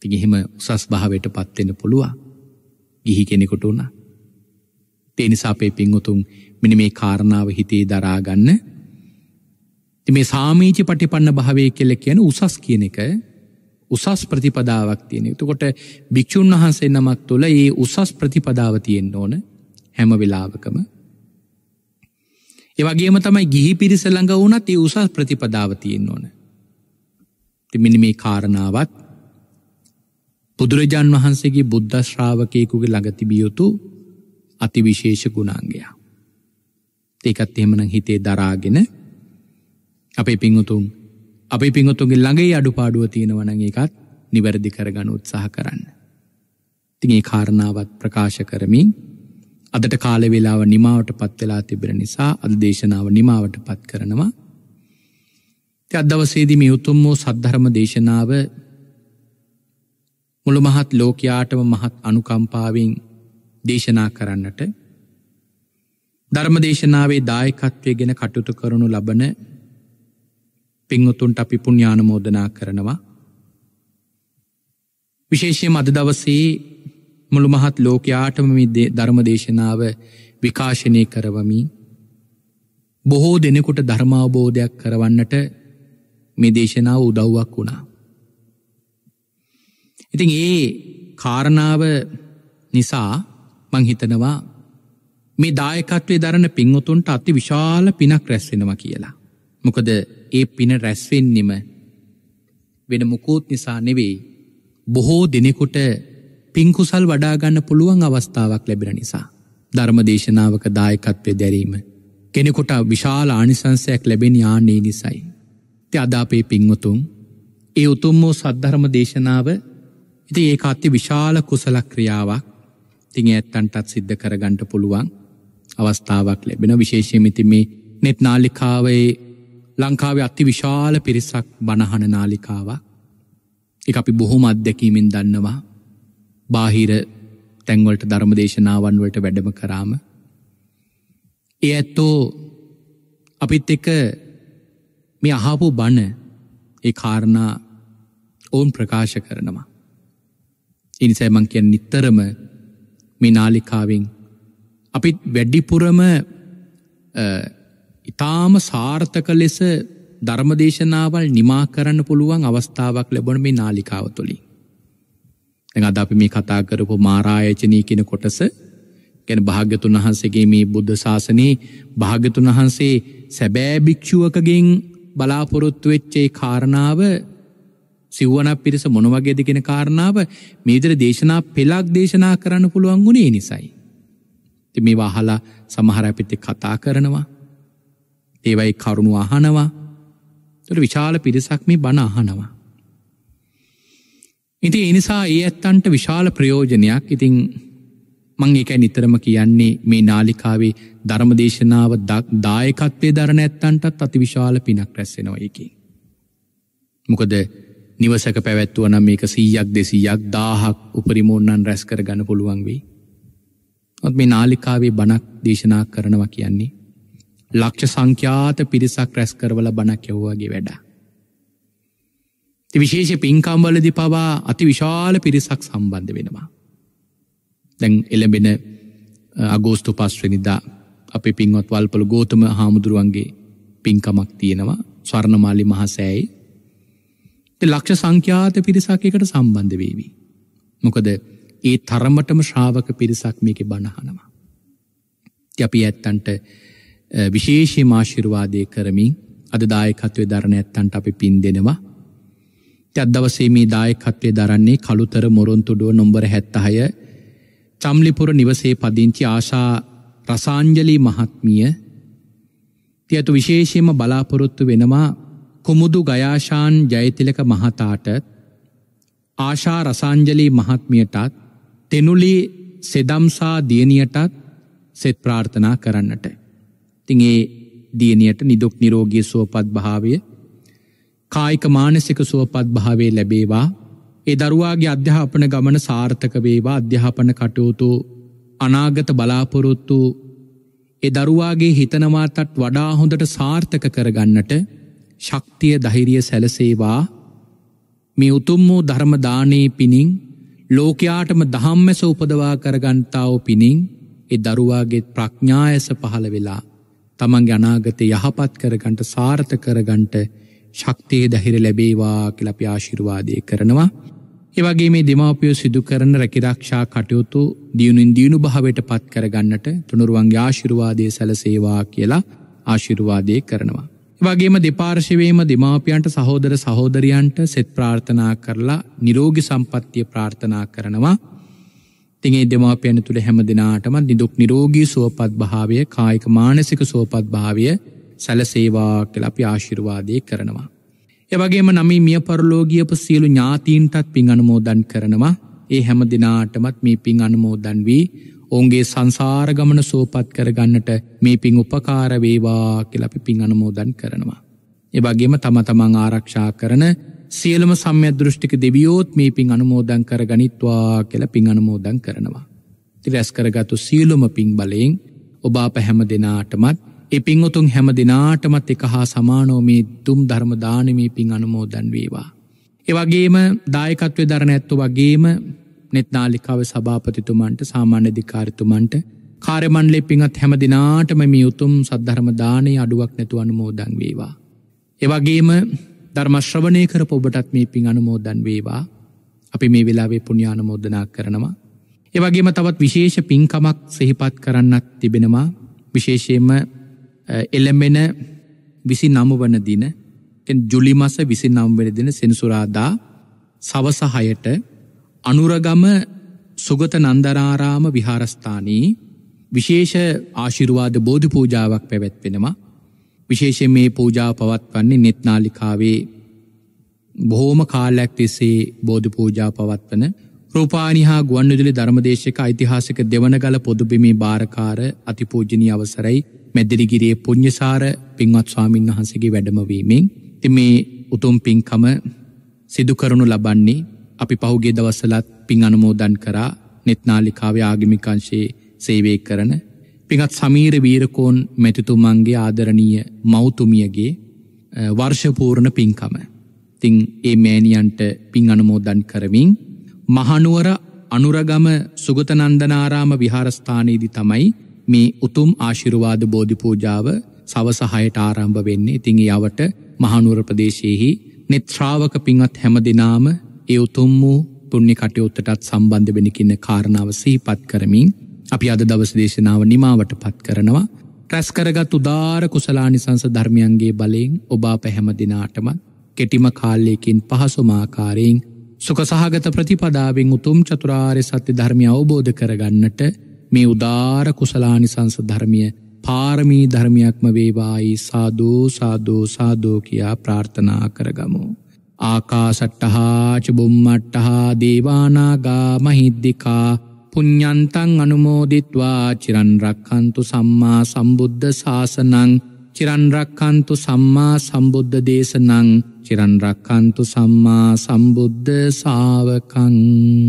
තිගිහෙම උසස් භාවයට පත්වෙන පුළුවන් ගිහි කෙනෙකුට වුණා. තේනිසා අපේ පින්වතුන් මෙනි මේ කාරණාව හිතේ දරාගන්න මේ සාමීචි පටිපන්න භාවය කෙල කියන උසස් කියන එක උසස් ප්‍රතිපදාවක් තියෙන තුකොට භික්‍ෂූන් වහන්සේ නමක් තුළ ඒ උසස් ප්‍රතිපදාව තියෙන් ඕන හැම වෙලාවකම ඒවගේම තමයි ගිහි පිරිස ළඟ වුනත් ඒ උසස් ප්‍රතිපදාව තියෙන් ඕන තිමිනි මේ කාරණාවත් බුදුරජාන් වහන්සේගේ බුද්ධ ශ්‍රාවකයකුගේ ළඟතිබියයුතු අතිවිශේෂ ගුණාන්ගයා ඒකත් එහෙමන හිතේ දරාගෙන අපේ පිංහුතුන් අපේ පිංහොතුන්ගේ ළඟේ අඩු පාඩුව තියෙනවනං එකත් නිවැරදි කරගන උත්සාහ කරන්න. තිගේ කාරණාවත් ප්‍රකාශ කරමින් අදට කාලවෙලාව නිමාවට පත්වෙලා තිබෙන නිසා අද දේශනාව නිමාවට පත් කරනවා. අදවසේදි මේ උතුම් වූ සද්ධරම දේශනාව මුළු මහත් ලෝකයාටම මහත් අනුකම්පාවෙන් දේශනා කරන්නට ධර්ම දේශනාවේ දායකත්වය ගෙන කටුතු කරනු ලබන පිංවතුන්ට අපි පුුණ්‍යානමෝදනා කරනවා. විශේෂය මද දවසේ මුළු මහත් ලෝකයාටම ධර්මදේශනාව විකාශනය කරවමින් බොහෝ දෙනෙකුට ධර්මාවබෝධයක් කරවන්නට මේ දේශනාව උදව්වක් වුණා. ඉතින් ඒ කාරණාව නිසා මංහිතනවා මේ දායකත්වේ දරන පින්වතුන්ට අති විශාල පිනක් රැස්සෙනවා කියලා. මොකද ඒ පින රැස්වෙන්නෙම වෙන මුකූත් නිසා නෙවෙයි. බොහෝ දෙනෙකුට පින්කුසල් වඩාගන්න පුළුවන් අවස්ථාවක් ලැබෙන නිසා. ධර්ම දේශනාවක දායකත්වය දැරීම. කෙනෙකොට විශාල ආනිසංසයක් ලැබෙන යානේ නිසයි. ති අදාපේ පින්වතුන් ඒ උතුම්මෝ සද්ධර්ම දේශනාව ඉති ඒ අත්ති විශාල කුසල ක්‍රියාවක් තිං ඇත්තන්ටත් සිද්ධ කරගන්ට පුළුවන් අවස්ථාවක් ලැබෙන විශේෂමිති මේ නෙත් නාලිකාවේ ලංකාවේ අති විශාල පිරිසක් බණහන නාලිකාවක් එක අපි බොහොම අත්දැකීමෙන් දන්නවා බාහිර තැන්වලට ධර්ම දේශනාවන් වලට වැඩම කරාම ඒ ඇත්තෝ අපිත් එක මේ අහපු බණ ඒ කාරණා ඔවුන් ප්‍රකාශ කරනවා ඉනිසෑමං කියන් නිත්තරම මේ නාලිකාවෙන් අපිත් වැඩිපුරම ඉතාම සාර්ථක ලෙස ධර්මදේශනාවල් නිමා කරන්න පුළුවන් අවස්ථාවක් ලැබොන මේ නාලිකාව තුළින්. දැන් අද අපි මේ කතා කරපු මාරායචනී කියන කොටස ගැන භාග්‍යතුන් වහන්සේගේ මේ බුද්ධ ශාසනයේ භාග්‍යතුන් වහන්සේ සැබෑ භික්ෂුවකගෙන් බලාපොරොත්තු වෙච්ච ඒ කාරණාව සිව්වනක් පිරිස මොන වගේද කියන කාරණාව මේ විදිහට දේශනා පෙළක් දේශනා කරන්න පුළුවන් වුණේ නිසයි. ඉතින් මේවා අහලා සමහර අපිත් කතා කරනවා. ඒවයි කරුණු අහනවා තුළ විශාල පිරිසක් මේ බණ අහනවා. ඉති එනිසා ඒ ඇත්තන්ට විශාල ප්‍රයෝජනයක් ඉතිං මං එක නිතරම කියන්නේ මේ නාලිකාවේ ධර්මදේශනාව දායකත්වය දරණ ඇත්තන්ටත් අති විශාල පිනක් රැස්සෙනවා එක. මොකද නිවසක පැවැත්වුවනම් මේක සීයක් දෙසීයක් දාහක් උපරිමෝන්නන් රැස් කර ගන පුළුවන් වෙයි. ඔත් මේ නාලිකාවේ බණක් දේශනා කරනවා කියන්නේ. ලක්ෂ සංඛ්‍යාත පිරිසක් රැස් කරවල බණක් යව්වාගේ වැඩ. ති විශේෂ පින්කම්වලදි පවා අති විශාල පිරිසක් සම්බන්ධ වෙනවා. දැන් එළඹෙන අගෝස්තු පස්වනිදා අපි පින්වත් වල්පල ගෝතම හාමුදුරුවන්ගේ පින්කමක් තියෙනවා ස්වර්ණමාලි මහසෑයි. ලක්ෂ සංඛ්‍යාත පිරිසක් එකට සම්බන්ධ වේවී. මොකද ඒ තරමටම ශ්‍රාවක පිරිසක් මේක බණහනවා. අපි ඇත්තන්ට විශේෂය මාශිරවාදය කරමින් අද දායකත්වය දරණඇත්තන්ට අපි පින් දෙෙනවා. අදවසේ මේ දායකත්වය දරන්නේ කළුතර මොරොන්තුඩුව නොම්බර හැත්තහය චම්ලිපුර නිවසේ පදිංචි ආශා රසාංජලී මහත්මිය තියතු විශේෂයම බලාපොරොත්තු වෙනවා කුමුදු ගයාශාන් ජයතිලක මහතාට ආශා රසාංජලී මහත්මියටත් තෙනුලි සෙදම්සා දියණියටත් සෙත් ප්‍රාර්ථනා කරන්නට. තිං ඒ දියණියට නිදුක් නිරෝගී සුවපත් භාවය කායික මානසික සුවපත් භාවය ලැබේවා ඒ දරුවාගේ අධ්‍යාපන ගමන සාර්ථක වේවා අධ්‍යාපන කටයුතු අනාගත බලාපොරොත්තු ඒ දරුවාගේ හිතනවාතත් වඩා හොඳට සාර්ථක කරගන්නට ශක්තිය ධෛරිය සැලසේවා මේ උතුම් වූ ධර්මදානයේ පිණින් ලෝකයාටම දහම්මැස උපදවා කරගන්තාව පිණින් ඒ දරුවාගේ ප්‍රඥායස පහළ වෙලා තමන්ගේ අනාගතය යහපත් කරගන්ට සාර්ථ කරගන්ට ශක්තිය දහිර ලැබේවා කලපි ආශිරවාදය කරනවා. ඒවගේ මේ දෙමාපියෝ සිදු කරන රැකිරක්ෂා කටයුතු දියුණින් දියුණු භාවට පත් කරගන්නට තුනුරුවන්ගේ ආශිරවාදය සැලසේවා කියලා ආශිරවාදය කරනවා. වගේම දෙපාර්ශවේම දෙමාපියන්ට සහෝදර සහෝදරියන්ට සෙත් ප්‍රාර්ථනා කරලා නිරෝගි සම්පත්තිය ප්‍රාර්ථනා කරනවා තිගේ දෙමාපයන තුළ හැම දෙනාටම නිදුක් නිරෝගී සුවපත් භාවය කායික මානසික සුවපත් භාවය සැලසේවා කලපි ආශිර්වාදය කරනවා. එවගේම නමි මිය පරලෝගියප සියලු ඥාතීන්ටත් පින් අනුමෝදන් කරනවා ඒ හැම දෙනාටමත් මේ පින් අනුමෝදන් වී ඔවුන්ගේ සංසාරගමන සෝපත් කරගන්නට මේ පින් උපකාරවේවා කෙලපි පින් අනුමෝදන් කරනවා. එවගේම තම තමන් ආරක්ෂා කරන සියලම සම්ය දෘෂ්ටික දෙවියෝත් මේ පින් අනුමෝදං කර ගනිත්වා කියල පින් අනුමෝදං කරනවා. ති රැස් කරගතු සියලුම පින් බලයෙන් ඔබාප හැම දෙනාටමත් එ පින් උතුන් හැම දෙනාටමත් එක හා සමානෝමේ දුම් ධර්මදානමී පින් අනුමෝදන් වේවා. එවගේම දායකත්වය දරණ ඇත්තු වගේම නෙත්නාලිකාව සභාපතිතුමන්ට සාමාන්‍ය දිකාරිතුමන්ට කාරමන්ලෙ පිංත් හැම දිනාටම මියුතුම් සද්ධරම දානය අඩුවක් නැතු අනුමෝදන් වේවා. එවගේම ධර්මශ්‍රවනය කරප ඔබටත් මේ පින් අනුමෝදන් වේවා අපි මේ වෙලාවේ පුුණ්‍යානමෝදනා කරනවා. ඒවගේම තවත් විශේෂ පින්කමක් සහිපත් කරන්නත් තිබෙනවා විශේෂයෙන්ම එළඹෙන විසි නම වන දින ජුලි මස විසි නම්වෙන දින සෙනසුරාදා සවසහයට අනුරගම සුගත නන්දරාරාම විහාරස්ථානී විශේෂ ආශිරවාද බෝධි පූජාවක් පැවැත්වෙනවා විශේෂයෙන් මේ පූජාව පවත්වන්නේ නෙත්නාලිකාවේ බොහෝම කාලයක් තිස්සේ බෝධි පූජා පවත්වන රූපානිහා ගුවන්විදුලි ධර්මදේශක ඓතිහාසික දෙවනගල පොදුබිමේ භාරකාර අතිපූජනීය අවසරයි මැදිරිගිරියේ පුණ්‍යසාර පින්වත් ස්වාමින් වහන්සේගේ වැඩමවීමෙන් ඉතින් මේ උතුම් පින්කම සිදු කරනු ලබන්නේ අපි පහුගිය දවස්වලත් පින් අනුමෝදන් කරා නෙත්නාලිකාවේ ආගමිකංශයේ සේවය කරන පිගත් සමීර වීරකෝන් මැතිතුමන්ගේ ආදරණීය මෞතුමියගේ වර්ෂපූර්ණ පින්කම. තිං ඒ මෑණියන්ට පින් අනුමෝදන් කරමින් මහනුවර අනුරගම සුගතනන්දනාරාම විහාරස්ථානයේදී තමයි මේ උතුම් ආශිර්වාද බෝධි පූජාව සවස 6ට ආරම්භ වෙන්නේ. ඉතින් යවට මහනුවර ප්‍රදේශයේහි නෙත්‍රාවක පින්වත් හැම දිනාම ඒ උතුම් වූ පුණ්‍ය කටයුත්තටත් සම්බන්ධ වෙන්න කියන කාරණාව සිහිපත් කරමින් අපි අද දවස දේශනාව නිමාවට පත් කරනවා ප්‍රැස්කරගත් උදාර කුසලානිසංස ධර්මියන්ගේ බලයෙන් ඔබා පැහැම දෙනාටමත් කෙටිම කාල්ලයකින් පහසුමාකාරයෙන් සුකසහගත ප්‍රතිපදාවෙන් උතුම් චතුරාරය සත්‍ය ධර්මය අවබෝධ කරගන්නට මේ උදාර කුසලානිසංස ධර්මිය පාරමී ධර්මයක්ම වේවායි සාධූ සාධූ සාධෝ කියයා ප්‍රාර්ථනා කරගමු. ආකා සට්ටහා චබුම්මට්ටහා දේවානාගා මහිද්දිකා පුඤ්ඥන්තං අනුමෝදිත්වා චිරන්රක්කන්තු සම්මා සම්බුද්ධ ශාසනං චිරන්රක්කන්තු සම්මා සම්බුද්ධ දේශනං චිරන්රක්කන්තු සම්මා සම්බුද්ධ සාාවකං